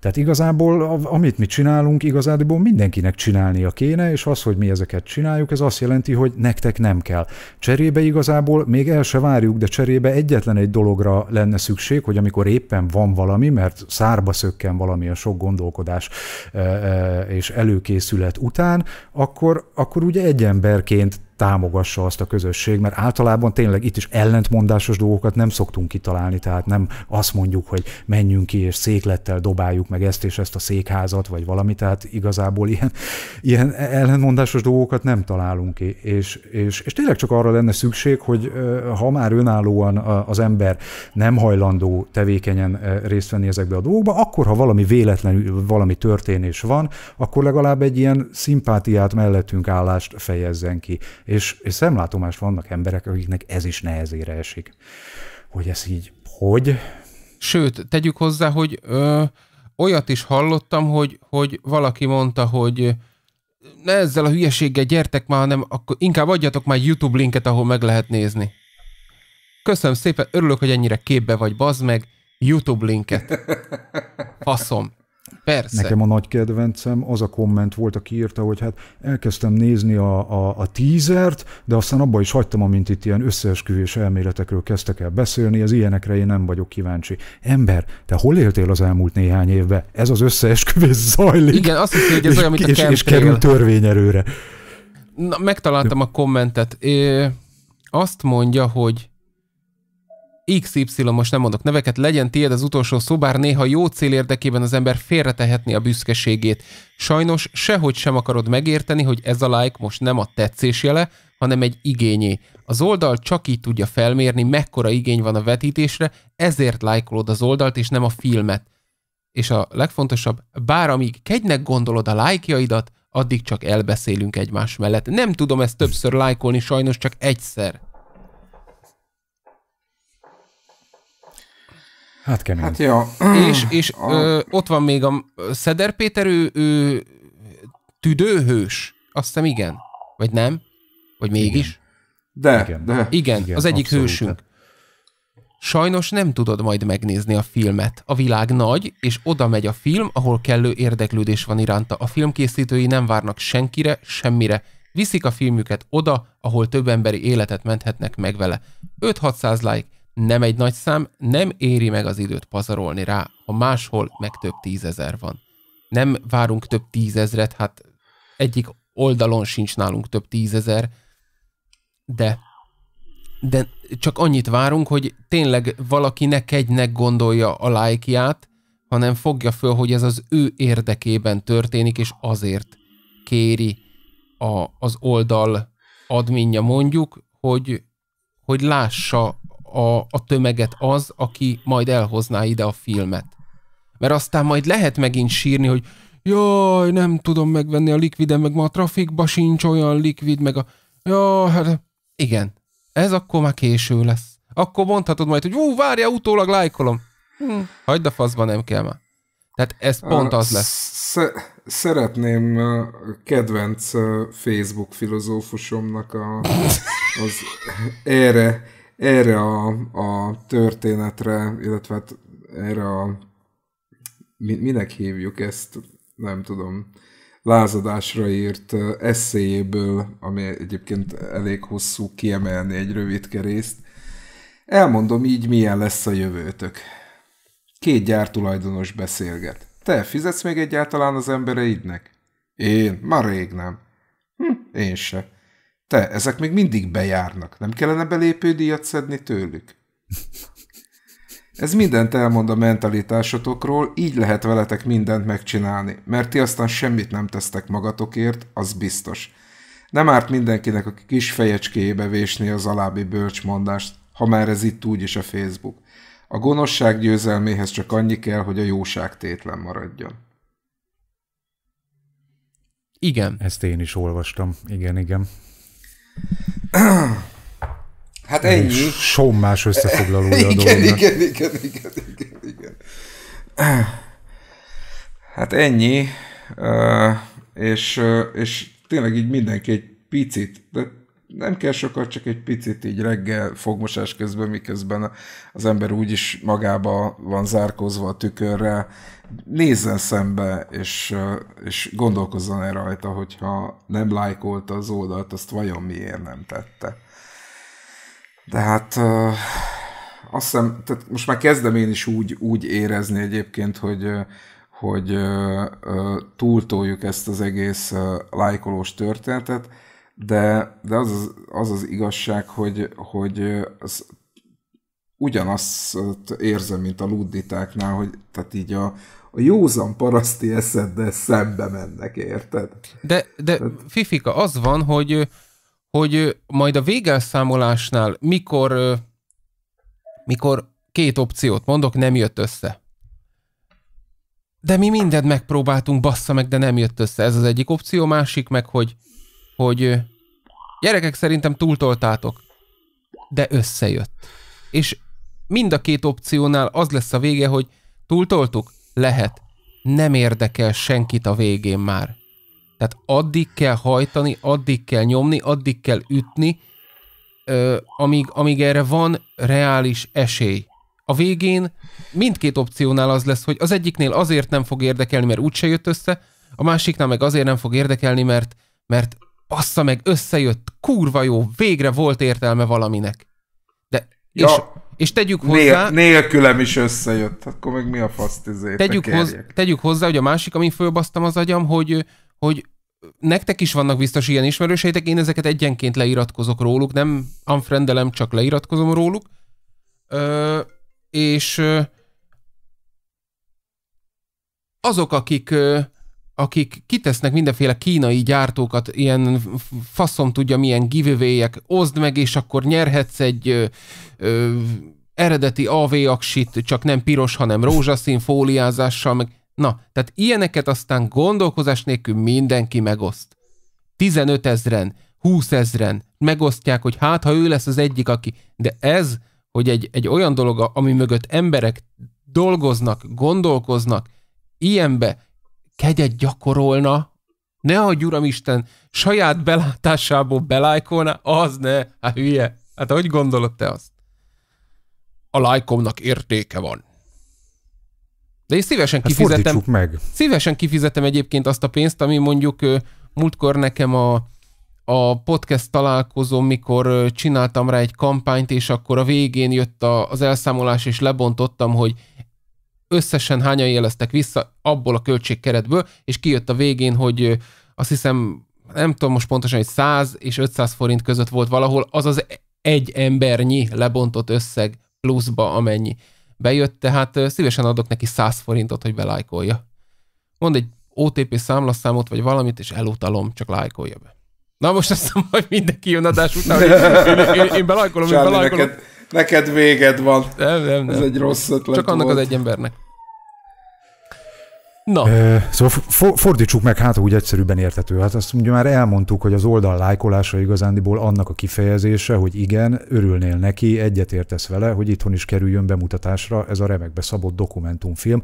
Tehát igazából, amit mi csinálunk, igazából mindenkinek csinálnia kéne, és az, hogy mi ezeket csináljuk, ez azt jelenti, hogy nektek nem kell. Cserébe igazából még el se várjuk, de cserébe egyetlen egy dologra lenne szükség, hogy amikor éppen van valami, mert szárba szökken valami a sok gondolkodás e, e, és előkészület után, akkor, akkor ugye egy emberként támogassa azt a közösség, mert általában tényleg itt is ellentmondásos dolgokat nem szoktunk kitalálni, tehát nem azt mondjuk, hogy menjünk ki és széklettel dobáljuk meg ezt és ezt a székházat, vagy valami, tehát igazából ilyen, ilyen ellentmondásos dolgokat nem találunk ki, és, és, és tényleg csak arra lenne szükség, hogy ha már önállóan az ember nem hajlandó tevékenyen részt venni ezekbe a dolgokba, akkor ha valami véletlenül valami történés van, akkor legalább egy ilyen szimpátiát mellettünk állást fejezzen ki és, és szemlátomást vannak emberek, akiknek ez is nehezére esik. Hogy ez így, hogy? Sőt, tegyük hozzá, hogy ö, olyat is hallottam, hogy, hogy valaki mondta, hogy ne ezzel a hülyeséggel gyertek már, hanem akkor inkább adjatok már YouTube linket, ahol meg lehet nézni. Köszönöm szépen, örülök, hogy ennyire képbe vagy, bazd meg, YouTube linket. Faszom. Persze. Nekem a nagy kedvencem az a komment volt, aki írta, hogy hát elkezdtem nézni a, a, a tízert, de aztán abba is hagytam, amint itt ilyen összeesküvés elméletekről kezdtek el beszélni, az ilyenekre én nem vagyok kíváncsi. Ember, te hol éltél az elmúlt néhány évben? Ez az összeesküvés zajlik. Igen, azt hiszem, hogy ez és, olyan, mint a és, és kerül törvényerőre. Na, megtaláltam de... a kommentet. É, azt mondja, hogy XY, most nem mondok neveket, legyen tiéd az utolsó szó, bár néha jó cél érdekében az ember félretehetni a büszkeségét. Sajnos sehogy sem akarod megérteni, hogy ez a like most nem a tetszés jele, hanem egy igényé. Az oldal csak így tudja felmérni, mekkora igény van a vetítésre, ezért lájkolod az oldalt, és nem a filmet. És a legfontosabb, bár amíg kegynek gondolod a lájkjaidat, addig csak elbeszélünk egymás mellett. Nem tudom ezt többször lájkolni, sajnos csak egyszer. Hát kemény. Hát jó. És, és a... ö, ott van még a Szeder Péter, ő, ő tüdőhős. Azt hiszem igen. Vagy nem? Vagy mégis? Igen. De, igen. de. Igen, igen az egyik abszolút. hősünk. Sajnos nem tudod majd megnézni a filmet. A világ nagy, és oda megy a film, ahol kellő érdeklődés van iránta. A filmkészítői nem várnak senkire, semmire. Viszik a filmüket oda, ahol több emberi életet menthetnek meg vele. 5-600 like, nem egy nagy szám, nem éri meg az időt pazarolni rá, ha máshol meg több tízezer van. Nem várunk több tízezret, hát egyik oldalon sincs nálunk több tízezer, de de csak annyit várunk, hogy tényleg valaki ne kegynek gondolja a lájkját, hanem fogja föl, hogy ez az ő érdekében történik, és azért kéri a, az oldal adminja mondjuk, hogy, hogy lássa a, a tömeget az, aki majd elhozná ide a filmet. Mert aztán majd lehet megint sírni, hogy jaj, nem tudom megvenni a likviden, meg ma a trafikba sincs olyan likvid, meg a... Ja, hát igen, ez akkor már késő lesz. Akkor mondhatod majd, hogy ú, várja, utólag lájkolom. Hm, hagyd a faszba, nem kell már. Tehát ez pont az lesz. Sze- szeretném kedvenc Facebook filozófusomnak a, az erre erre a, a történetre, illetve hát erre a minek hívjuk ezt, nem tudom, lázadásra írt eszéjéből, ami egyébként elég hosszú, kiemelni egy rövid részt. Elmondom így, milyen lesz a jövőtök. Két gyártulajdonos beszélget. Te fizetsz még egyáltalán az embereidnek? Én? Már rég nem. Hm, én se. Te, ezek még mindig bejárnak. Nem kellene belépődíjat szedni tőlük? Ez mindent elmond a mentalitásotokról, így lehet veletek mindent megcsinálni, mert ti aztán semmit nem tesztek magatokért, az biztos. Nem árt mindenkinek a kis fejecskéjébe vésni az alábbi bölcsmondást, ha már ez itt úgyis a Facebook. A gonoszság győzelméhez csak annyi kell, hogy a jóság tétlen maradjon. Igen. Ezt én is olvastam. Igen, igen. Hát ennyi. Sommás összefoglalója igen, igen, igen, igen, igen, igen, igen. Hát ennyi, és, és tényleg így mindenki egy picit, de nem kell sokat, csak egy picit így reggel fogmosás közben, miközben az ember úgyis magába van zárkózva a tükörre, nézzen szembe, és, és gondolkozzon el rajta, hogyha nem lájkolta az oldalt, azt vajon miért nem tette. De hát azt hiszem, tehát most már kezdem én is úgy, úgy érezni egyébként, hogy, hogy túltoljuk ezt az egész lájkolós történetet, de, de az, az, az az igazság, hogy, hogy az ugyanazt érzem, mint a ludditáknál, hogy tehát így a, a józan paraszti eszeddel szembe mennek, érted? De, de tehát... Fifika, az van, hogy, hogy majd a végelszámolásnál, mikor, mikor két opciót mondok, nem jött össze. De mi mindent megpróbáltunk, bassza meg, de nem jött össze. Ez az egyik opció, másik meg, hogy hogy gyerekek szerintem túltoltátok, de összejött. És mind a két opciónál az lesz a vége, hogy túltoltuk? Lehet. Nem érdekel senkit a végén már. Tehát addig kell hajtani, addig kell nyomni, addig kell ütni, ö, amíg, amíg erre van reális esély. A végén mindkét opciónál az lesz, hogy az egyiknél azért nem fog érdekelni, mert úgyse jött össze, a másiknál meg azért nem fog érdekelni, mert, mert bassza meg, összejött, kurva jó, végre volt értelme valaminek. De, ja, és, és tegyük hozzá... Nélkülem is összejött, hát akkor meg mi a fasz tegyük, hoz, tegyük hozzá, hogy a másik, amin fölbasztam az agyam, hogy, hogy nektek is vannak biztos ilyen ismerőseitek, én ezeket egyenként leiratkozok róluk, nem unfriendelem, csak leiratkozom róluk. Ö, és ö, azok, akik ö, akik kitesznek mindenféle kínai gyártókat, ilyen faszom tudja milyen giveaway oszd meg, és akkor nyerhetsz egy ö, ö, eredeti AV aksit, csak nem piros, hanem rózsaszín fóliázással, meg na, tehát ilyeneket aztán gondolkozás nélkül mindenki megoszt. 15 ezren, 20 ezren megosztják, hogy hát, ha ő lesz az egyik, aki, de ez, hogy egy, egy olyan dolog, ami mögött emberek dolgoznak, gondolkoznak, ilyenbe, kegyet gyakorolna, ne a Uram Isten, saját belátásából belájkolna, az ne, hát hülye. Hát hogy gondolod te azt? A lájkomnak értéke van. De én szívesen hát kifizetem. meg. Szívesen kifizetem egyébként azt a pénzt, ami mondjuk múltkor nekem a, a podcast találkozó, mikor csináltam rá egy kampányt, és akkor a végén jött a, az elszámolás, és lebontottam, hogy összesen hányan jeleztek vissza abból a költségkeretből, és kijött a végén, hogy azt hiszem, nem tudom most pontosan, hogy 100 és 500 forint között volt valahol, az az egy embernyi lebontott összeg pluszba amennyi bejött, tehát szívesen adok neki 100 forintot, hogy belájkolja. Mond egy OTP számlaszámot, vagy valamit, és elutalom, csak lájkolja be. Na most azt mondom, hogy mindenki jön adás után, én, én, én belájkolom, én belájkolom. Neked neked véged van. Nem, nem, nem. Ez egy rossz ötlet Csak annak volt. az egy embernek. Na. Szóval fordítsuk meg, hát úgy egyszerűbben érthető. Hát azt ugye már elmondtuk, hogy az oldal lájkolása igazándiból annak a kifejezése, hogy igen, örülnél neki, egyetértesz vele, hogy itthon is kerüljön bemutatásra ez a remekbe szabott dokumentumfilm,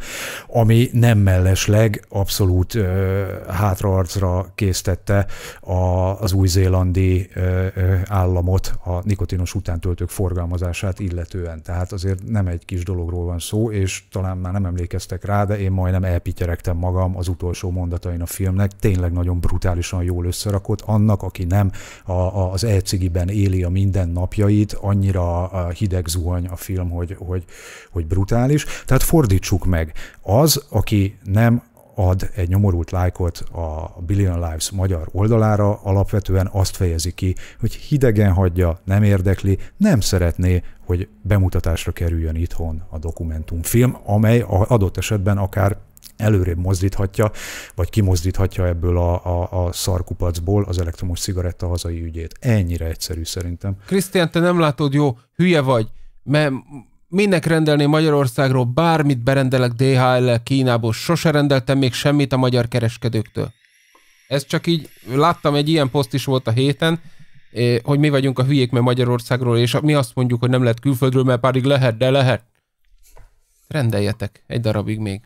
ami nem mellesleg abszolút ö, hátraarcra késztette a, az új-zélandi államot a nikotinos utántöltők forgalmazását illetően. Tehát azért nem egy kis dologról van szó, és talán már nem emlékeztek rá, de én majdnem elpityerek megveregtem magam az utolsó mondatain a filmnek, tényleg nagyon brutálisan jól összerakott, annak, aki nem a, a, az elcigiben éli a mindennapjait, annyira hideg zuhany a film, hogy, hogy, hogy brutális. Tehát fordítsuk meg, az, aki nem ad egy nyomorult lájkot a Billion Lives magyar oldalára, alapvetően azt fejezi ki, hogy hidegen hagyja, nem érdekli, nem szeretné, hogy bemutatásra kerüljön itthon a dokumentumfilm, amely adott esetben akár előrébb mozdíthatja, vagy kimozdíthatja ebből a, a, a szarkupacból az elektromos cigaretta hazai ügyét. Ennyire egyszerű szerintem. Krisztián, te nem látod jó, hülye vagy, mert minek rendelni Magyarországról bármit berendelek dhl Kínából, sose rendeltem még semmit a magyar kereskedőktől. Ez csak így, láttam egy ilyen poszt is volt a héten, eh, hogy mi vagyunk a hülyék, mert Magyarországról, és mi azt mondjuk, hogy nem lehet külföldről, mert pedig lehet, de lehet. Rendeljetek egy darabig még.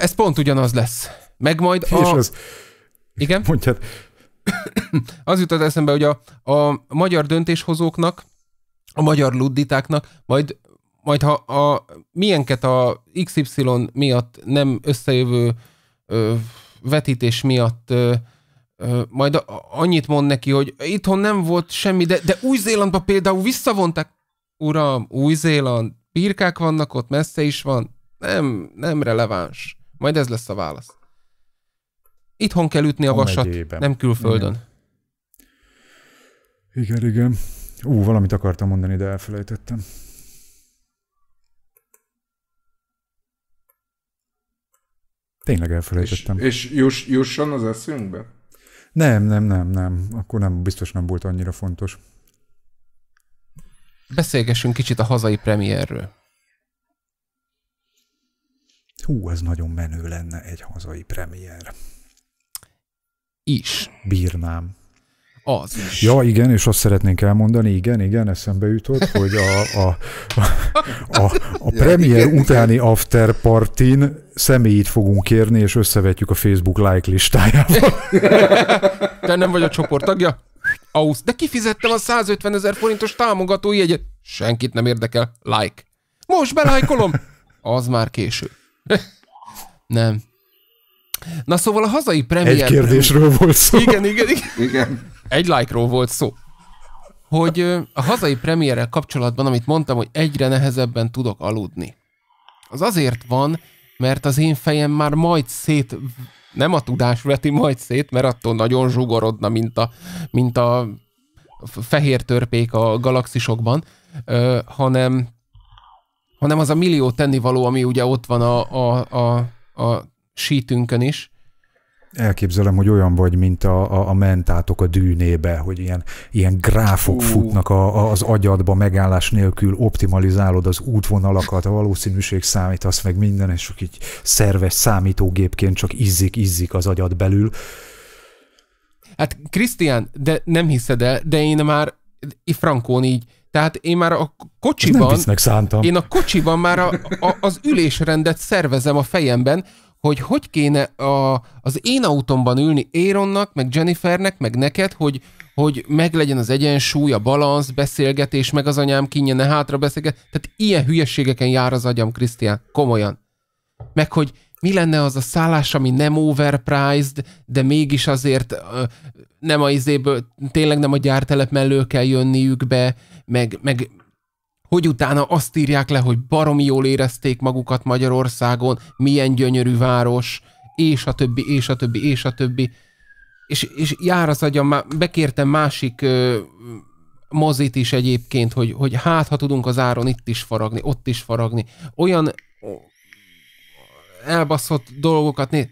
Ez pont ugyanaz lesz. Meg majd a... És az... Igen? Mondjad. az jutott eszembe, hogy a, a magyar döntéshozóknak, a magyar ludditáknak, majd, majd ha a, milyenket a XY miatt nem összejövő ö, vetítés miatt ö, majd a, annyit mond neki, hogy itthon nem volt semmi, de, de Új-Zélandba például visszavonták. Uram, Új-Zéland, birkák vannak ott, messze is van. Nem, nem releváns. Majd ez lesz a válasz. Itthon kell ütni a, a vasat, megyében. nem külföldön. Igen, igen. igen. Ú, valamit akartam mondani, de elfelejtettem. Tényleg elfelejtettem. És, és juss, jusson az eszünkbe? Nem, nem, nem, nem. Akkor nem, biztos nem volt annyira fontos. Beszélgessünk kicsit a hazai premierről. Hú, ez nagyon menő lenne egy hazai premier. Is. Bírnám. Az is. Ja, igen, és azt szeretnénk elmondani, igen, igen, eszembe jutott, hogy a, a, a, a, a ja, premier igen, utáni igen. after partin személyit fogunk kérni, és összevetjük a Facebook like listájával. Te nem vagy a csoport tagja? Ausz, de kifizettem a 150 ezer forintos támogatói jegyet. Senkit nem érdekel. Like. Most belájkolom. Az már késő. nem. Na szóval a hazai premier... Egy kérdésről volt szó. Igen, igen, igen. igen. Egy like-ról volt szó. Hogy a hazai premierrel kapcsolatban, amit mondtam, hogy egyre nehezebben tudok aludni. Az azért van, mert az én fejem már majd szét, nem a tudás veti majd szét, mert attól nagyon zsugorodna, mint a, mint a fehér törpék a galaxisokban, hanem hanem az a millió tennivaló, ami ugye ott van a, a, a, a sítünkön is, Elképzelem, hogy olyan vagy, mint a, a, a mentátok a dűnébe, hogy ilyen, ilyen gráfok uh. futnak a, a, az agyadba megállás nélkül, optimalizálod az útvonalakat, a valószínűség számítasz meg minden, és így szerves számítógépként csak izzik, izzik az agyad belül. Hát Krisztián, de nem hiszed el, de én már Frankón így tehát én már a kocsiban... Nem szántam. Én a kocsiban már a, a, az ülésrendet szervezem a fejemben, hogy hogy kéne a, az én autómban ülni Éronnak, meg Jennifernek, meg neked, hogy, hogy meglegyen az egyensúly, a balansz, beszélgetés, meg az anyám kinyene hátra beszélget. Tehát ilyen hülyességeken jár az agyam, Krisztián, komolyan. Meg hogy mi lenne az a szállás, ami nem overpriced, de mégis azért nem a izéből, tényleg nem a gyártelep mellől kell jönniük be, meg, meg hogy utána azt írják le, hogy baromi jól érezték magukat Magyarországon, milyen gyönyörű város, és a többi, és a többi, és a többi. És, és jár az agyam, bekértem másik ö, mozit is egyébként, hogy, hogy hát, ha tudunk az áron itt is faragni, ott is faragni. Olyan elbaszott dolgokat, néz...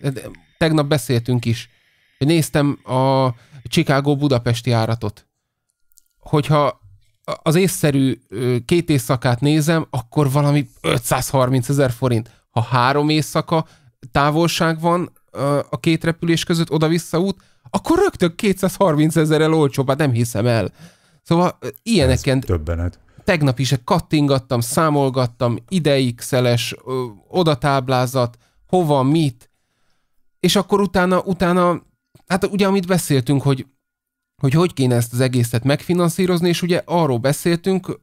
tegnap beszéltünk is, néztem a Chicago-Budapesti áratot. Hogyha az észszerű két éjszakát nézem, akkor valami 530 ezer forint. Ha három éjszaka távolság van a két repülés között oda-vissza út, akkor rögtön 230 el olcsóbb, hát nem hiszem el. Szóval ilyeneken... Ez többenet tegnap is kattingattam, számolgattam, ideixeles, odatáblázat, hova, mit, és akkor utána, utána, hát ugye amit beszéltünk, hogy hogy hogy kéne ezt az egészet megfinanszírozni, és ugye arról beszéltünk,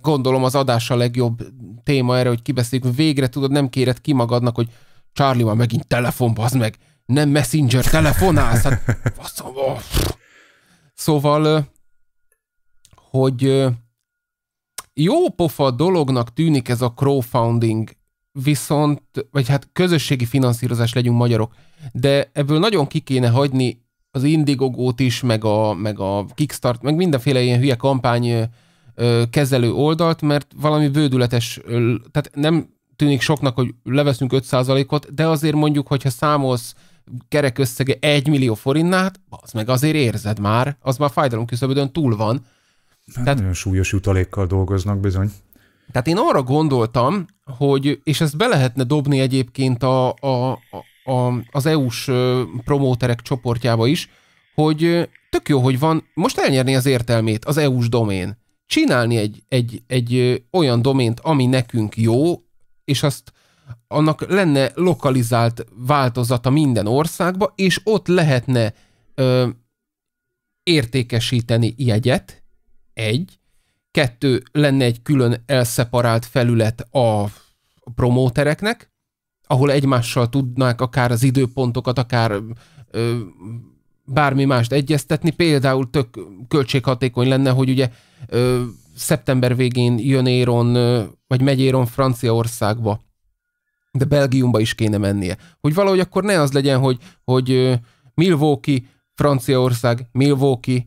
gondolom az adás a legjobb téma erre, hogy kibeszéljük, végre tudod, nem kéred ki magadnak, hogy Charlie már megint telefon, az, meg, nem messenger, telefonálsz, hát faszom, oh. Szóval, hogy jó pofa dolognak tűnik ez a crowdfunding, viszont, vagy hát közösségi finanszírozás legyünk magyarok, de ebből nagyon ki kéne hagyni az Indigogót is, meg a, meg a Kickstart, meg mindenféle ilyen hülye kampány kezelő oldalt, mert valami vődületes, tehát nem tűnik soknak, hogy leveszünk 5%-ot, de azért mondjuk, hogyha számolsz kerek összege 1 millió forintnát, hát az meg azért érzed már, az már fájdalom küszöbödön túl van, Hát Tehát, nagyon súlyos jutalékkal dolgoznak bizony. Tehát én arra gondoltam, hogy, és ezt be lehetne dobni egyébként a, a, a, az EU-s promóterek csoportjába is, hogy tök jó, hogy van, most elnyerni az értelmét az EU-s domén. Csinálni egy, egy, egy olyan domént, ami nekünk jó, és azt annak lenne lokalizált változata minden országba, és ott lehetne ö, értékesíteni jegyet, egy, kettő, lenne egy külön elszeparált felület a promótereknek, ahol egymással tudnák akár az időpontokat, akár ö, bármi mást egyeztetni. Például tök költséghatékony lenne, hogy ugye ö, szeptember végén jön Éron, ö, vagy megy Éron Franciaországba, de Belgiumba is kéne mennie. Hogy valahogy akkor ne az legyen, hogy, hogy ö, Milwaukee, Franciaország, Milwaukee,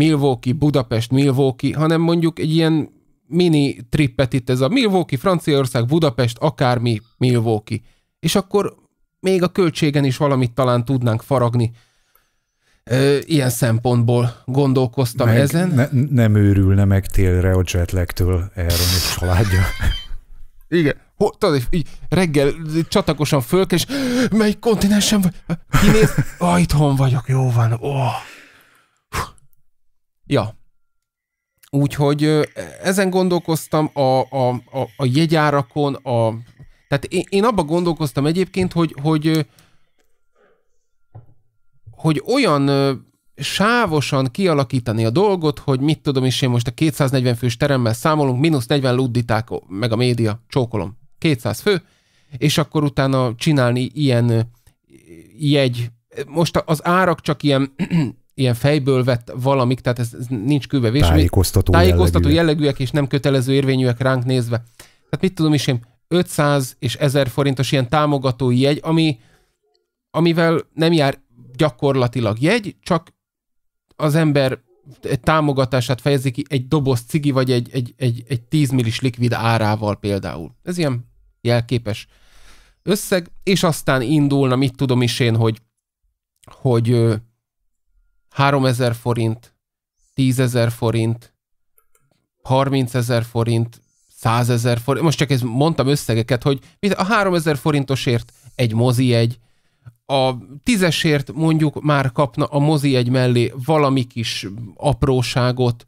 Milwaukee, Budapest, Milwaukee, hanem mondjuk egy ilyen mini trippet itt ez a Milwaukee, Franciaország, Budapest, akármi Milwaukee. És akkor még a költségen is valamit talán tudnánk faragni. Ö, ilyen szempontból gondolkoztam meg ezen. Ne, nem őrülne meg télre a jetlagtől Aaron és családja. Igen. Ho, tudod, így reggel csatakosan föl, és melyik kontinensen vagy? Kinéz? Ah, itthon vagyok, jó van. Oh. Ja. Úgyhogy ezen gondolkoztam a, a, a, a jegyárakon, a, tehát én, én abba gondolkoztam egyébként, hogy, hogy, hogy olyan sávosan kialakítani a dolgot, hogy mit tudom is én most a 240 fős teremmel számolunk, mínusz 40 ludditák, meg a média, csókolom, 200 fő, és akkor utána csinálni ilyen jegy. Most az árak csak ilyen ilyen fejből vett valamik, tehát ez, ez nincs kőbevés. Tájékoztató, tájékoztató jellegűek. jellegűek. és nem kötelező érvényűek ránk nézve. Tehát mit tudom is én, 500 és 1000 forintos ilyen támogatói jegy, ami, amivel nem jár gyakorlatilag jegy, csak az ember egy támogatását fejezi ki egy doboz cigi, vagy egy, egy, egy, egy 10 millis likvid árával például. Ez ilyen jelképes összeg, és aztán indulna, mit tudom is én, hogy, hogy 3000 forint, 10 ezer forint, 30 ezer forint, 100 ezer forint, most csak ez mondtam összegeket, hogy a 3000 forintosért egy mozi egy, a tízesért mondjuk már kapna a mozi egy mellé valami kis apróságot.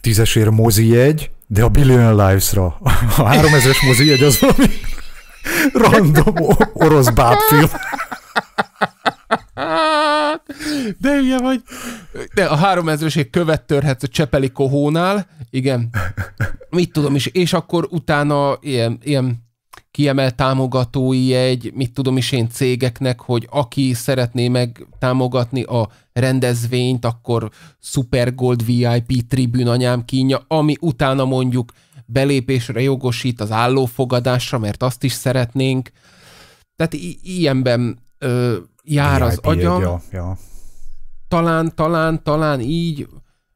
Tízesért mozi egy, de a Billion Lives-ra. A 3000-es mozi egy az valami random orosz bábfilm. csak! de ugye vagy. De a három ezreség követ törhetsz a Csepeli kohónál, igen. Mit tudom is, és akkor utána ilyen, ilyen kiemelt támogatói egy, mit tudom is én cégeknek, hogy aki szeretné meg támogatni a rendezvényt, akkor Super Gold VIP tribün anyám kínja, ami utána mondjuk belépésre jogosít az állófogadásra, mert azt is szeretnénk. Tehát i- ilyenben ö, jár az agyam. Ja, ja. Talán, talán, talán így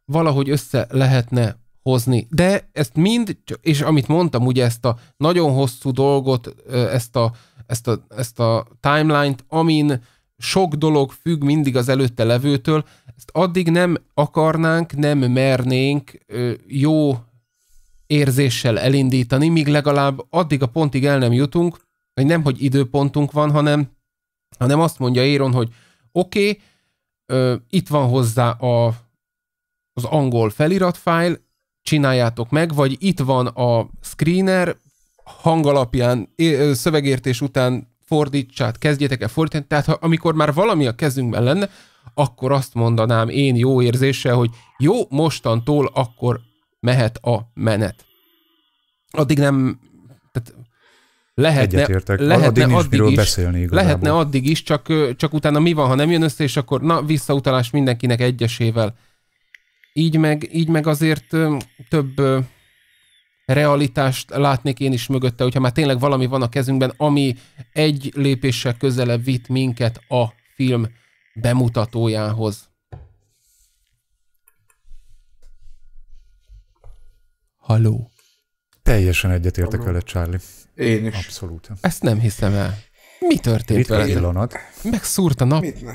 valahogy össze lehetne hozni. De ezt mind, és amit mondtam, ugye ezt a nagyon hosszú dolgot, ezt a, ezt a, ezt a timeline-t, amin sok dolog függ mindig az előtte levőtől, ezt addig nem akarnánk, nem mernénk jó érzéssel elindítani, míg legalább addig a pontig el nem jutunk, hogy nem, hogy időpontunk van, hanem hanem azt mondja Éron, hogy oké, okay, itt van hozzá a, az angol feliratfájl, csináljátok meg, vagy itt van a screener, hang alapján, szövegértés után fordítsát, kezdjetek el fordítani. Tehát ha, amikor már valami a kezünkben lenne, akkor azt mondanám én jó érzéssel, hogy jó, mostantól akkor mehet a menet. Addig nem Lehetne, Egyetértek. lehetne, addig, addig is, beszélni igazából. lehetne addig is, csak, csak utána mi van, ha nem jön össze, és akkor na, visszautalás mindenkinek egyesével. Így meg, így meg azért több realitást látnék én is mögötte, hogyha már tényleg valami van a kezünkben, ami egy lépéssel közelebb vitt minket a film bemutatójához. Halló. Teljesen egyetértek veled, Charlie. Én is. Abszolút. Ezt nem hiszem el. Mi történt Ritka veled? pillanat. Megszúrt a nap. Mit ne?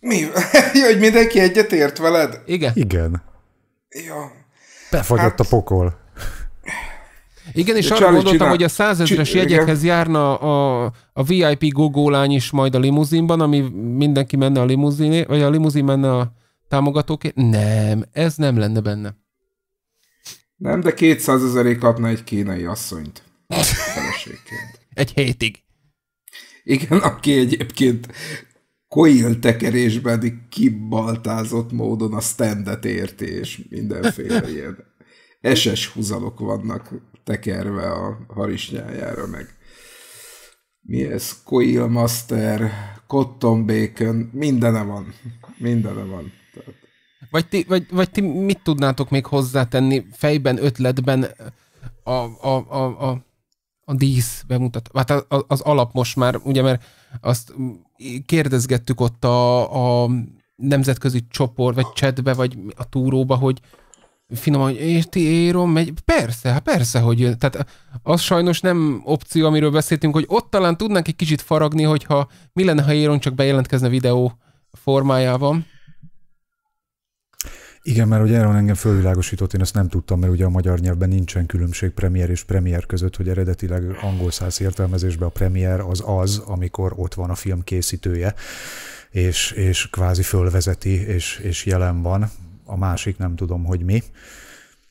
Mi? Jaj, hogy mindenki egyet ért veled? Igen. Igen. Ja. Befagyott hát... a pokol. Igen, és De arra gondoltam, csinál... hogy a százezres Csi... jegyekhez igen. járna a, a VIP gogolány is majd a limuzinban, ami mindenki menne a limuziné, vagy a limuzin menne a támogatóké. Nem, ez nem lenne benne. Nem, de 200 ezeré kapna egy kínai asszonyt. egy hétig. Igen, aki egyébként coil tekerésben kibaltázott módon a standet érti, és mindenféle ilyen eses húzalok vannak tekerve a harisnyájára, meg mi ez? Coil Master, Cotton Bacon, mindene van. Mindene van. Vagy ti, vagy, vagy ti mit tudnátok még hozzátenni fejben, ötletben a, a, a, a, a dísz bemutat, Hát az, az alap most már, ugye, mert azt kérdezgettük ott a, a nemzetközi csoport, vagy csetbe, vagy a túróba, hogy finoman, hogy ti érom, megy. Persze, hát persze, hogy jön. Tehát az sajnos nem opció, amiről beszéltünk, hogy ott talán tudnánk egy kicsit faragni, hogyha mi lenne, ha Éron csak bejelentkezne videó formájában. Igen, mert ugye erről engem fölvilágosított, én ezt nem tudtam, mert ugye a magyar nyelvben nincsen különbség premier és premier között, hogy eredetileg angol száz értelmezésben a premier az az, amikor ott van a film készítője, és, és kvázi fölvezeti, és, és jelen van. A másik nem tudom, hogy mi,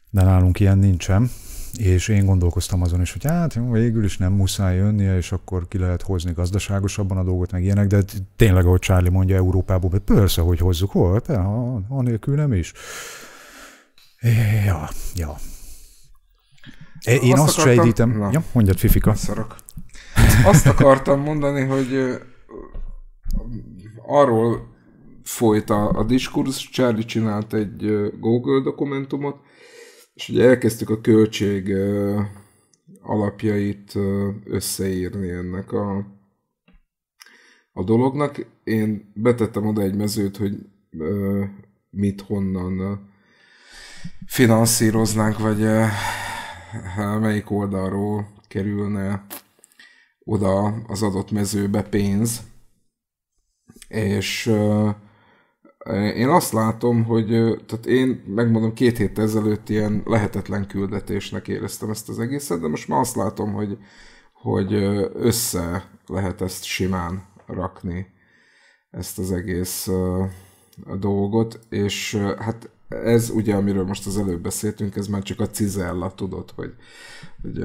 de nálunk ilyen nincsen és én gondolkoztam azon is, hogy hát végül is nem muszáj jönnie, és akkor ki lehet hozni gazdaságosabban a dolgot, meg ilyenek, de tényleg, ahogy Charlie mondja, Európából, persze, hogy hozzuk, hol, ha, anélkül nem is. Ja, ja. E, én azt, azt akartam, sejtítem. ja, mondjad, Fifika. Szarok. Azt akartam mondani, hogy arról folyt a, a diskurzus, Charlie csinált egy Google dokumentumot, és ugye elkezdtük a költség alapjait összeírni ennek a, a dolognak. Én betettem oda egy mezőt, hogy mit honnan finanszíroznánk, vagy melyik oldalról kerülne oda az adott mezőbe pénz. És én azt látom, hogy tehát én megmondom két hét ezelőtt ilyen lehetetlen küldetésnek éreztem ezt az egészet, de most már azt látom, hogy, hogy össze lehet ezt simán rakni, ezt az egész a dolgot, és hát ez ugye, amiről most az előbb beszéltünk, ez már csak a cizella, tudod, hogy, hogy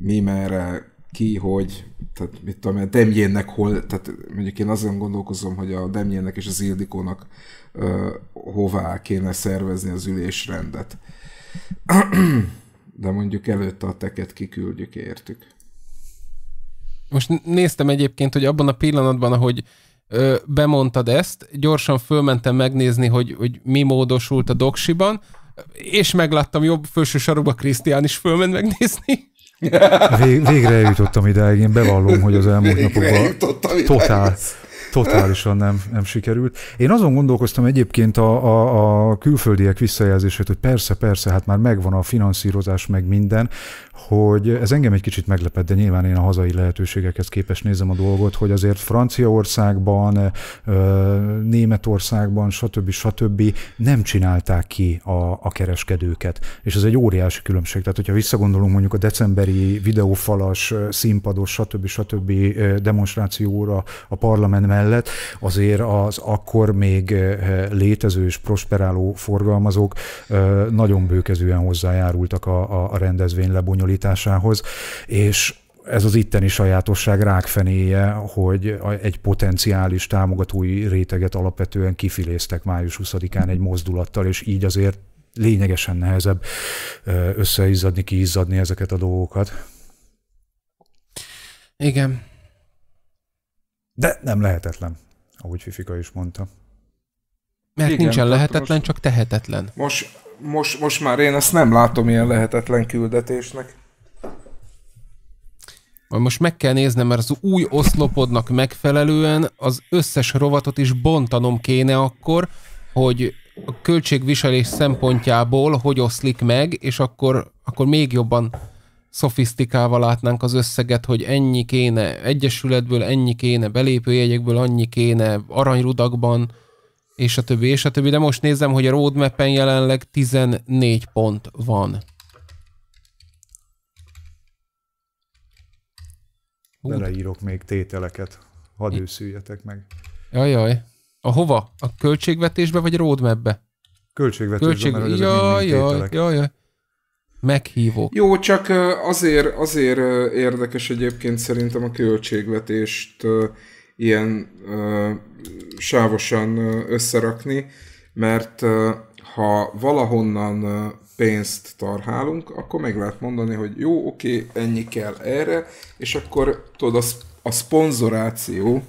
mi merre ki, hogy tehát mit tudom a Demjénnek hol, tehát mondjuk én azon gondolkozom, hogy a Demjénnek és az Ildikónak uh, hová kéne szervezni az ülésrendet. De mondjuk előtte a teket kiküldjük, értük. Most néztem egyébként, hogy abban a pillanatban, ahogy ö, bemondtad ezt, gyorsan fölmentem megnézni, hogy, hogy mi módosult a doksiban, és megláttam jobb felső sarokba Krisztián is fölment megnézni. Vég, végre eljutottam idáig, én bevallom, hogy az elmúlt végre napokban totál, totálisan nem, nem sikerült. Én azon gondolkoztam egyébként a, a, a külföldiek visszajelzését, hogy persze, persze, hát már megvan a finanszírozás, meg minden, hogy ez engem egy kicsit meglepett, de nyilván én a hazai lehetőségekhez képes nézem a dolgot, hogy azért Franciaországban, Németországban, stb. stb. nem csinálták ki a, a kereskedőket. És ez egy óriási különbség. Tehát, hogyha visszagondolunk mondjuk a decemberi videófalas, színpados, stb. stb. demonstrációra a parlament mellett, azért az akkor még létező és prosperáló forgalmazók nagyon bőkezően hozzájárultak a, a rendezvény lebonyolításához lebonyolításához, és ez az itteni sajátosság rákfenéje, hogy egy potenciális támogatói réteget alapvetően kifiléztek május 20-án egy mozdulattal, és így azért lényegesen nehezebb összeizzadni, kiizzadni ezeket a dolgokat. Igen. De nem lehetetlen, ahogy Fifika is mondta. Mert Igen, nincsen hát lehetetlen, most, csak tehetetlen. Most most, most már én ezt nem látom ilyen lehetetlen küldetésnek. Most meg kell néznem, mert az új oszlopodnak megfelelően az összes rovatot is bontanom kéne akkor, hogy a költségviselés szempontjából hogy oszlik meg, és akkor, akkor még jobban szofisztikával látnánk az összeget, hogy ennyi kéne egyesületből, ennyi kéne belépőjegyekből, annyi kéne aranyrudakban, és a többi, és a többi, de most nézem, hogy a roadmap-en jelenleg 14 pont van. Beleírok még tételeket, hadd őszüljetek meg. Jajjaj. A hova? A költségvetésbe vagy a roadmap-be? Költségvetésbe, Költség... mert jaj, jaj, jaj, jaj. Meghívok. Jó, csak azért, azért érdekes egyébként szerintem a költségvetést ilyen sávosan összerakni, mert ha valahonnan pénzt tarhálunk, akkor meg lehet mondani, hogy jó, oké, ennyi kell erre, és akkor tudod, a, a szponzoráció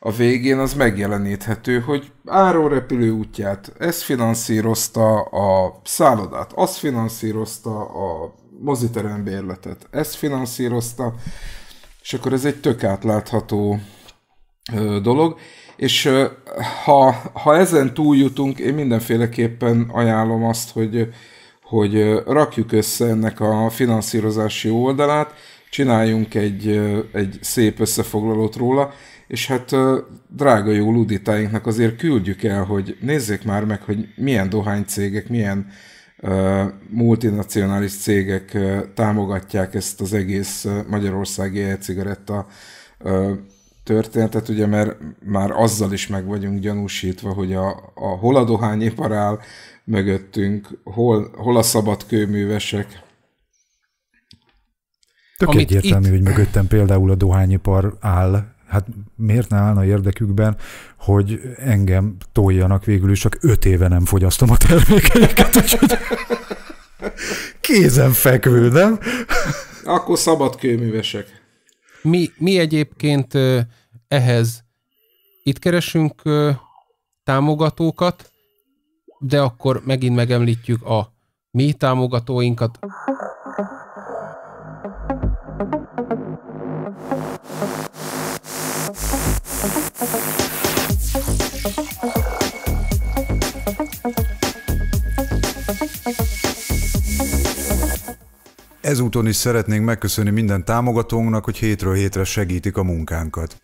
a végén az megjeleníthető, hogy Áró útját, ez finanszírozta a szállodát, az finanszírozta a moziterem ez finanszírozta, és akkor ez egy tök átlátható dolog, és ha, ha ezen túljutunk, én mindenféleképpen ajánlom azt, hogy, hogy rakjuk össze ennek a finanszírozási oldalát, csináljunk egy, egy szép összefoglalót róla, és hát drága jó luditáinknak azért küldjük el, hogy nézzék már meg, hogy milyen dohánycégek, milyen uh, multinacionális cégek uh, támogatják ezt az egész Magyarországi e-cigaretta uh, történetet, ugye, mert már azzal is meg vagyunk gyanúsítva, hogy a, a hol a dohányipar áll mögöttünk, hol, hol a kőművesek. Tök Amit egyértelmű, itt... hogy mögöttem például a dohányipar áll, hát miért ne állna érdekükben, hogy engem toljanak végül is, csak öt éve nem fogyasztom a termékeiket, úgyhogy kézenfekvő, nem? Akkor szabad kőművesek. Mi, mi egyébként ehhez itt keresünk támogatókat, de akkor megint megemlítjük a mi támogatóinkat. Ezúton is szeretnénk megköszönni minden támogatónknak, hogy hétről hétre segítik a munkánkat.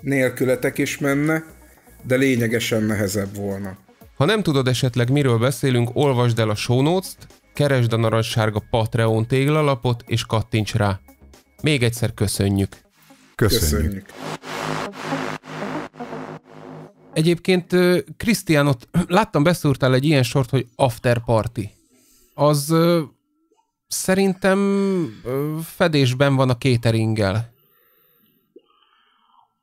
Nélkületek is menne, de lényegesen nehezebb volna. Ha nem tudod esetleg miről beszélünk, olvasd el a show notes keresd a narancssárga Patreon téglalapot és kattints rá. Még egyszer köszönjük. Köszönjük. köszönjük. Egyébként, Krisztián, ott láttam, beszúrtál egy ilyen sort, hogy after party. Az szerintem fedésben van a kéteringgel.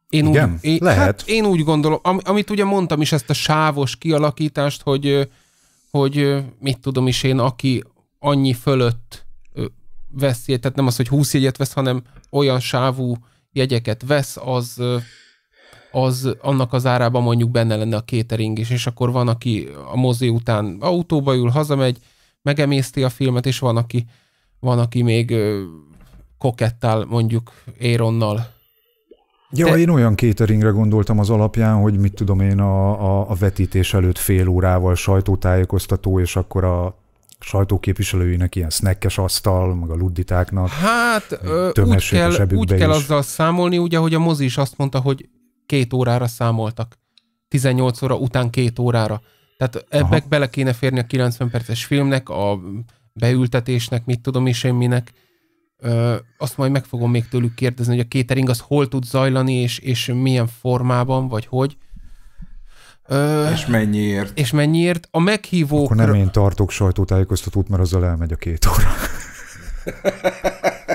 Én Igen, úgy, én, lehet. Hát én úgy gondolom, am, amit ugye mondtam is, ezt a sávos kialakítást, hogy, hogy mit tudom is én, aki annyi fölött vesz, tehát nem az, hogy 20 jegyet vesz, hanem olyan sávú jegyeket vesz, az, az annak az árában mondjuk benne lenne a kétering is, és akkor van, aki a mozi után autóba ül, hazamegy, megemészti a filmet, és van, aki, van, aki még kokettál mondjuk Éronnal. Ja, én olyan cateringre gondoltam az alapján, hogy mit tudom én, a, a, a vetítés előtt fél órával sajtótájékoztató, és akkor a sajtóképviselőinek ilyen snackes asztal, meg a ludditáknak. Hát úgy kell, úgy kell is. azzal számolni, ugye, hogy a mozi is azt mondta, hogy két órára számoltak. 18 óra után két órára. Tehát ebbe bele kéne férni a 90 perces filmnek, a beültetésnek, mit tudom is én minek. Ö, azt majd meg fogom még tőlük kérdezni, hogy a catering az hol tud zajlani, és, és milyen formában, vagy hogy. Ö, és mennyiért. És mennyiért. A meghívók... Akkor nem én tartok sajtótájékoztatót, mert azzal elmegy a két óra.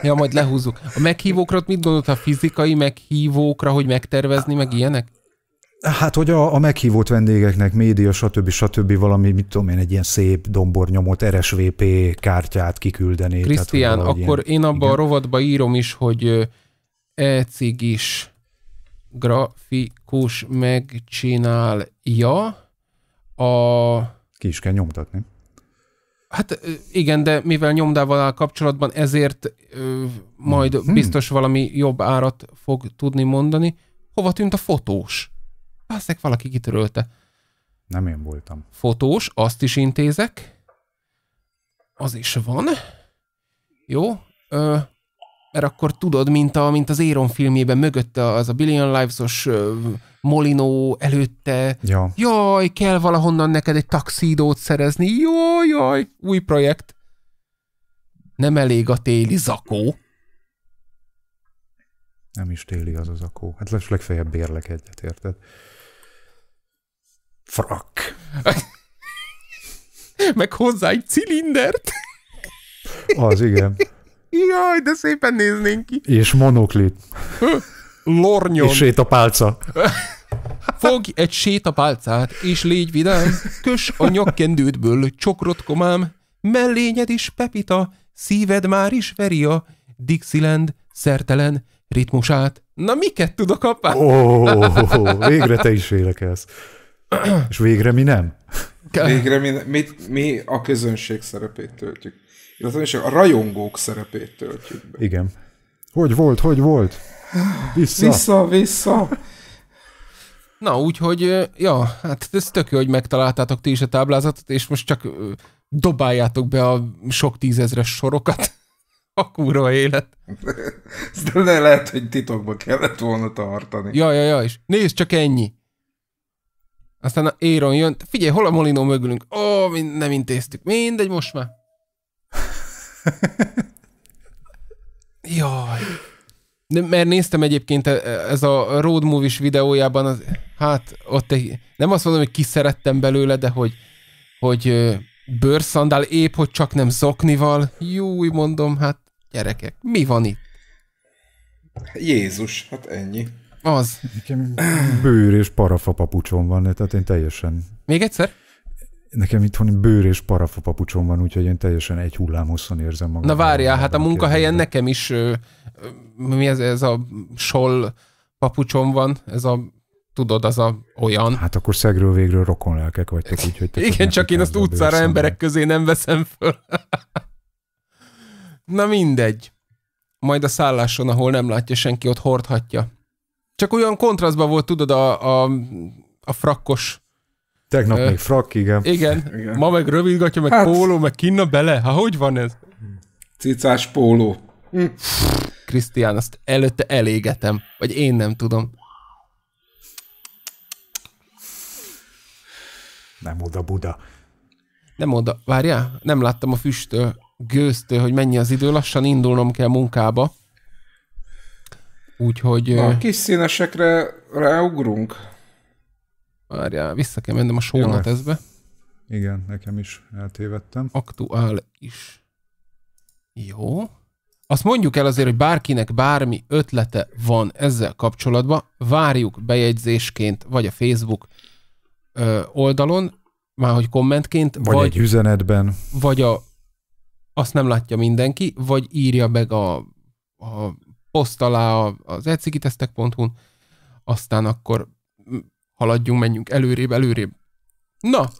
Ja, majd lehúzzuk. A meghívókra mit gondolt a fizikai meghívókra, hogy megtervezni, meg ilyenek? Hát, hogy a, a meghívott vendégeknek média, stb. stb. valami, mit tudom én, egy ilyen szép dombornyomot, RSVP kártyát kiküldeni. Krisztián, akkor ilyen, én abba igen. a rovatba írom is, hogy ecig is grafikus megcsinálja a... Ki is kell nyomtatni. Hát igen, de mivel nyomdával áll kapcsolatban, ezért ö, majd hmm. biztos valami jobb árat fog tudni mondani. Hova tűnt a fotós? Aztek valaki kitörölte. Nem én voltam. Fotós, azt is intézek. Az is van. Jó. Ö, mert akkor tudod, mint, a, mint az Éron filmjében mögötte az a Billion Lives-os Molino előtte. Ja. Jaj, kell valahonnan neked egy taxidót szerezni. Jaj, jaj, új projekt. Nem elég a téli zakó. Nem is téli az az akó. Hát legfeljebb bérlek egyet, érted? frak. Meg hozzá egy cilindert. Az, igen. Jaj, de szépen néznénk ki. És monoklit. Lornyon. És sétapálca. Fogj egy sétapálcát, és légy vidám, kös a nyakkendődből, csokrot komám, mellényed is pepita, szíved már is veri a Dixieland szertelen ritmusát. Na miket tudok, apám? Ó, oh, végre te is élekelsz. És végre mi nem? Végre mi, mi, mi a közönség szerepét töltjük. Illetve a rajongók szerepét töltjük be. Igen. Hogy volt, hogy volt? Vissza. Vissza, vissza. Na, úgyhogy, ja, hát ez tök jó, hogy megtaláltátok ti is a táblázatot, és most csak dobáljátok be a sok tízezres sorokat. A kurva élet. De lehet, hogy titokba kellett volna tartani. Ja, ja, ja, és nézd csak ennyi. Aztán a Aaron jön, figyelj, hol a molinó mögülünk? Ó, oh, nem intéztük. Mindegy, most már. Jaj. De, mert néztem egyébként e, e, ez a road movies videójában, az, hát ott egy, nem azt mondom, hogy kiszerettem belőle, de hogy, hogy bőrszandál épp, hogy csak nem zoknival. Jó, mondom, hát gyerekek, mi van itt? Jézus, hát ennyi. Az. Nekem bőr és parafa papucsom van, tehát én teljesen... Még egyszer? Nekem itthon bőr és parafa papucsom van, úgyhogy én teljesen egy hullám hosszon érzem magam. Na várjál, hát a munkahelyen nekem is ö, mi ez, ez a sol papucsom van, ez a tudod, az a olyan. Hát akkor szegről végről rokon lelkek vagytok, úgyhogy... Igen, csak én azt utcára emberek közé nem veszem föl. Na mindegy. Majd a szálláson, ahol nem látja senki, ott hordhatja. Csak olyan kontrasztban volt, tudod, a, a, a frakkos Tegnap uh, még frak, igen. igen. Igen, ma meg rövidgatja, meg hát, póló, meg kinna bele. ha hogy van ez? Cicás póló. Hm. Krisztián, azt előtte elégetem, vagy én nem tudom. Nem oda Buda. Nem oda. Várjál, nem láttam a füstő gőztő, hogy mennyi az idő. Lassan indulnom kell munkába. Úgyhogy... Na, a kis színesekre ráugrunk. Várjál, vissza kell mennem a ezbe. Igen, nekem is eltévedtem. Aktuális. Jó. Azt mondjuk el azért, hogy bárkinek bármi ötlete van ezzel kapcsolatban, várjuk bejegyzésként, vagy a Facebook ö, oldalon, már hogy kommentként, vagy, vagy egy üzenetben, vagy a, azt nem látja mindenki, vagy írja meg a, a poszt alá az ecigitesztek.hu-n, aztán akkor haladjunk, menjünk előrébb, előrébb. Na,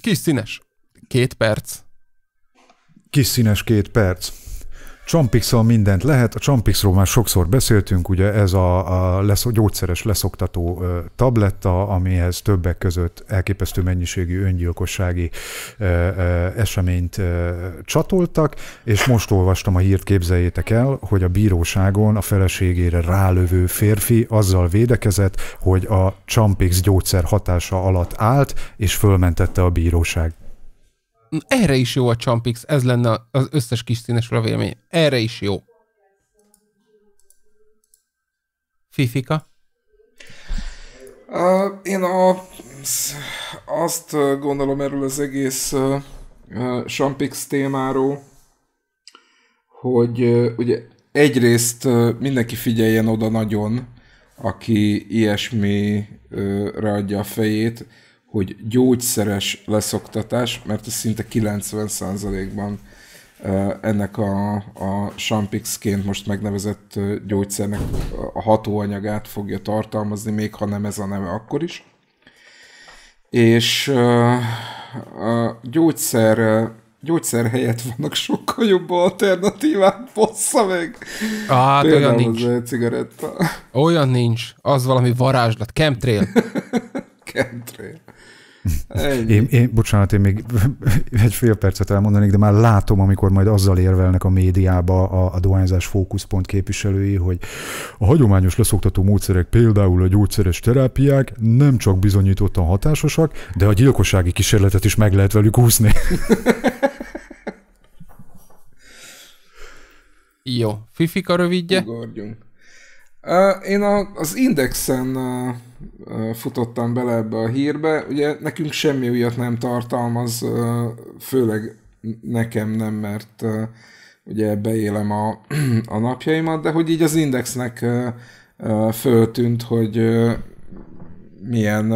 kis színes. Két perc. Kis színes két perc. Csompixon mindent lehet, a Csampixról már sokszor beszéltünk, ugye ez a, a lesz, gyógyszeres leszoktató tabletta, amihez többek között elképesztő mennyiségű öngyilkossági ö, ö, eseményt ö, csatoltak, és most olvastam a hírt, képzeljétek el, hogy a bíróságon a feleségére rálövő férfi azzal védekezett, hogy a Csampix gyógyszer hatása alatt állt, és fölmentette a bíróság. Erre is jó a Champix, ez lenne az összes kis színes a vélemény. Erre is jó. Fifika? Uh, én a, azt gondolom erről az egész uh, Champix témáról, hogy uh, ugye egyrészt uh, mindenki figyeljen oda nagyon, aki uh, adja a fejét, hogy gyógyszeres leszoktatás, mert ez szinte 90%-ban ennek a, a Champix-ként most megnevezett gyógyszernek a hatóanyagát fogja tartalmazni, még ha nem ez a neve akkor is. És a gyógyszer, gyógyszer helyett vannak sokkal jobb alternatívák, bossza meg! Ah, hát olyan nincs. cigaretta. Olyan nincs, az valami varázslat, chemtrail. chemtrail. Én, én, bocsánat, én még egy fél percet elmondanék, de már látom, amikor majd azzal érvelnek a médiába a, a dohányzás fókuszpont képviselői, hogy a hagyományos leszoktató módszerek, például a gyógyszeres terápiák nem csak bizonyítottan hatásosak, de a gyilkossági kísérletet is meg lehet velük úszni. Jó, Fifika rövidje. Ugorjunk. Én az Indexen futottam bele ebbe a hírbe. Ugye nekünk semmi újat nem tartalmaz, főleg nekem nem, mert ugye beélem a, a napjaimat, de hogy így az indexnek föltűnt, hogy milyen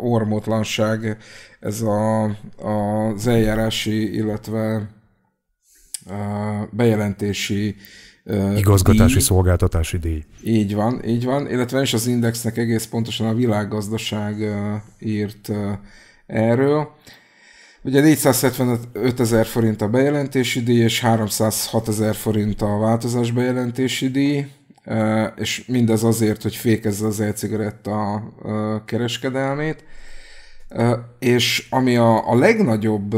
ormotlanság ez a, az eljárási, illetve bejelentési Igazgatási díj. szolgáltatási díj. Így van, így van, illetve is az Indexnek egész pontosan a világgazdaság írt erről. Ugye 475 ezer forint a bejelentési díj, és 306 ezer forint a változás bejelentési díj, és mindez azért, hogy fékezze az e-cigaretta kereskedelmét. És ami a, a legnagyobb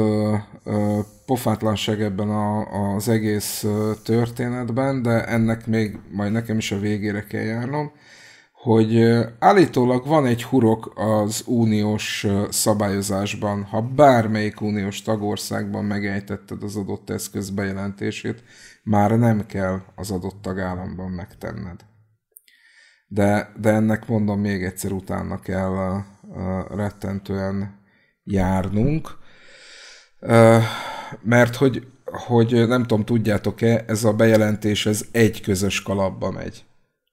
pofátlanság ebben a, az egész történetben, de ennek még majd nekem is a végére kell járnom, hogy állítólag van egy hurok az uniós szabályozásban, ha bármelyik uniós tagországban megejtetted az adott eszköz bejelentését, már nem kell az adott tagállamban megtenned. De, de ennek mondom még egyszer utána kell rettentően járnunk, mert hogy, hogy nem tudom, tudjátok-e, ez a bejelentés ez egy közös kalapba megy.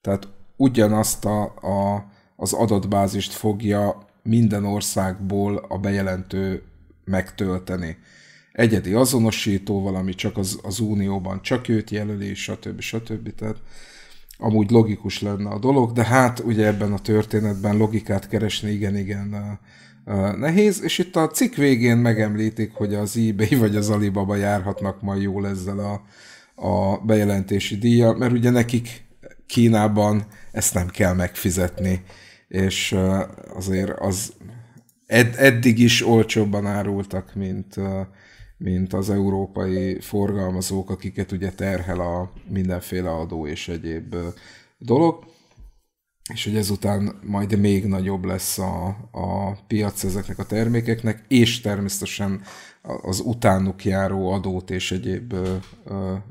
Tehát ugyanazt a, a, az adatbázist fogja minden országból a bejelentő megtölteni. Egyedi azonosító, valami csak az, az unióban csak őt jelöli, stb. stb. stb. Tehát amúgy logikus lenne a dolog, de hát ugye ebben a történetben logikát keresni igen-igen nehéz, és itt a cikk végén megemlítik, hogy az eBay vagy az Alibaba járhatnak majd jól ezzel a, a bejelentési díjjal, mert ugye nekik Kínában ezt nem kell megfizetni, és azért az ed- eddig is olcsóbban árultak, mint mint az európai forgalmazók, akiket ugye terhel a mindenféle adó és egyéb dolog, és hogy ezután majd még nagyobb lesz a, a piac ezeknek a termékeknek, és természetesen az utánuk járó adót és egyéb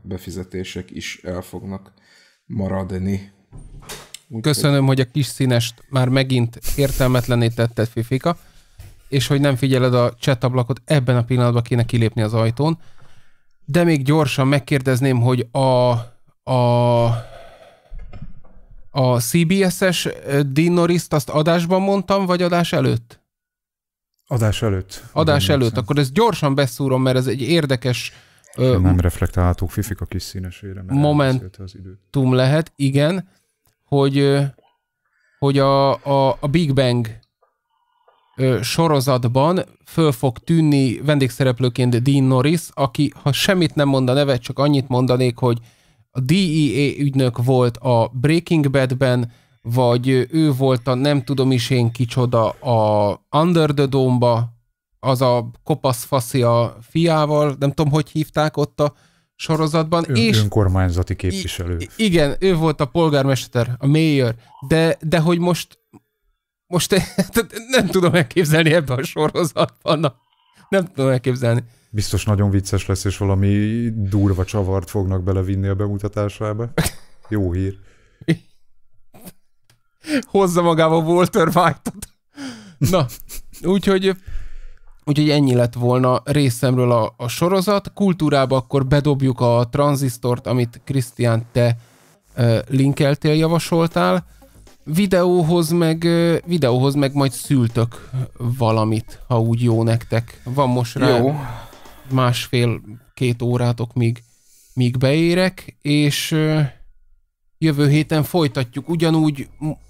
befizetések is el fognak maradni. Úgy Köszönöm, hogy a kis színest már megint értelmetlené Fifika és hogy nem figyeled a chat ablakot, ebben a pillanatban kéne kilépni az ajtón. De még gyorsan megkérdezném, hogy a, a, a CBS-es eh, Dinoriszt azt adásban mondtam, vagy adás előtt? Adás előtt. Adás előtt. Szem. Akkor ezt gyorsan beszúrom, mert ez egy érdekes... Ö, nem reflektálható fifik a kis színesére, mert momentum lehet, igen, hogy, hogy a, a, a Big Bang sorozatban föl fog tűnni vendégszereplőként Dean Norris, aki ha semmit nem mond a nevet, csak annyit mondanék, hogy a DEA ügynök volt a Breaking Badben, vagy ő volt a nem tudom is én kicsoda a Under the Dome-ba, az a kopasz a fiával, nem tudom, hogy hívták ott a sorozatban. Ön, és önkormányzati képviselő. Igen, ő volt a polgármester, a mayor, de, de hogy most most eh, nem tudom elképzelni ebben a sorozatban. Na, nem tudom elképzelni. Biztos nagyon vicces lesz, és valami durva csavart fognak belevinni a bemutatásába. Jó hír. Hozza magába Walter white Na, úgyhogy Úgyhogy ennyi lett volna részemről a, a sorozat. Kultúrába akkor bedobjuk a tranzisztort, amit Krisztián, te ö, eh, linkeltél, javasoltál videóhoz meg, videóhoz meg majd szültök valamit, ha úgy jó nektek. Van most rá jó. másfél-két órátok, míg, míg beérek, és jövő héten folytatjuk. Ugyanúgy,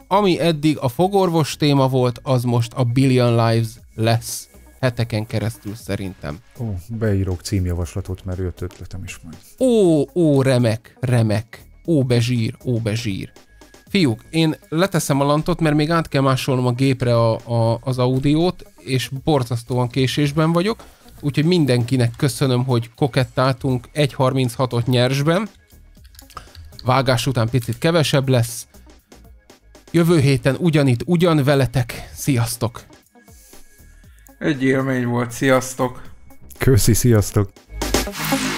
ami eddig a fogorvos téma volt, az most a Billion Lives lesz heteken keresztül szerintem. Ó, beírok címjavaslatot, mert jött ötletem is majd. Ó, ó, remek, remek. Ó, bezsír, ó, bezsír fiúk, én leteszem a lantot, mert még át kell másolnom a gépre a, a, az audiót, és borzasztóan késésben vagyok, úgyhogy mindenkinek köszönöm, hogy kokettáltunk 1.36-ot nyersben. Vágás után picit kevesebb lesz. Jövő héten ugyanitt, ugyan veletek. Sziasztok! Egy élmény volt, sziasztok! Köszi, sziasztok!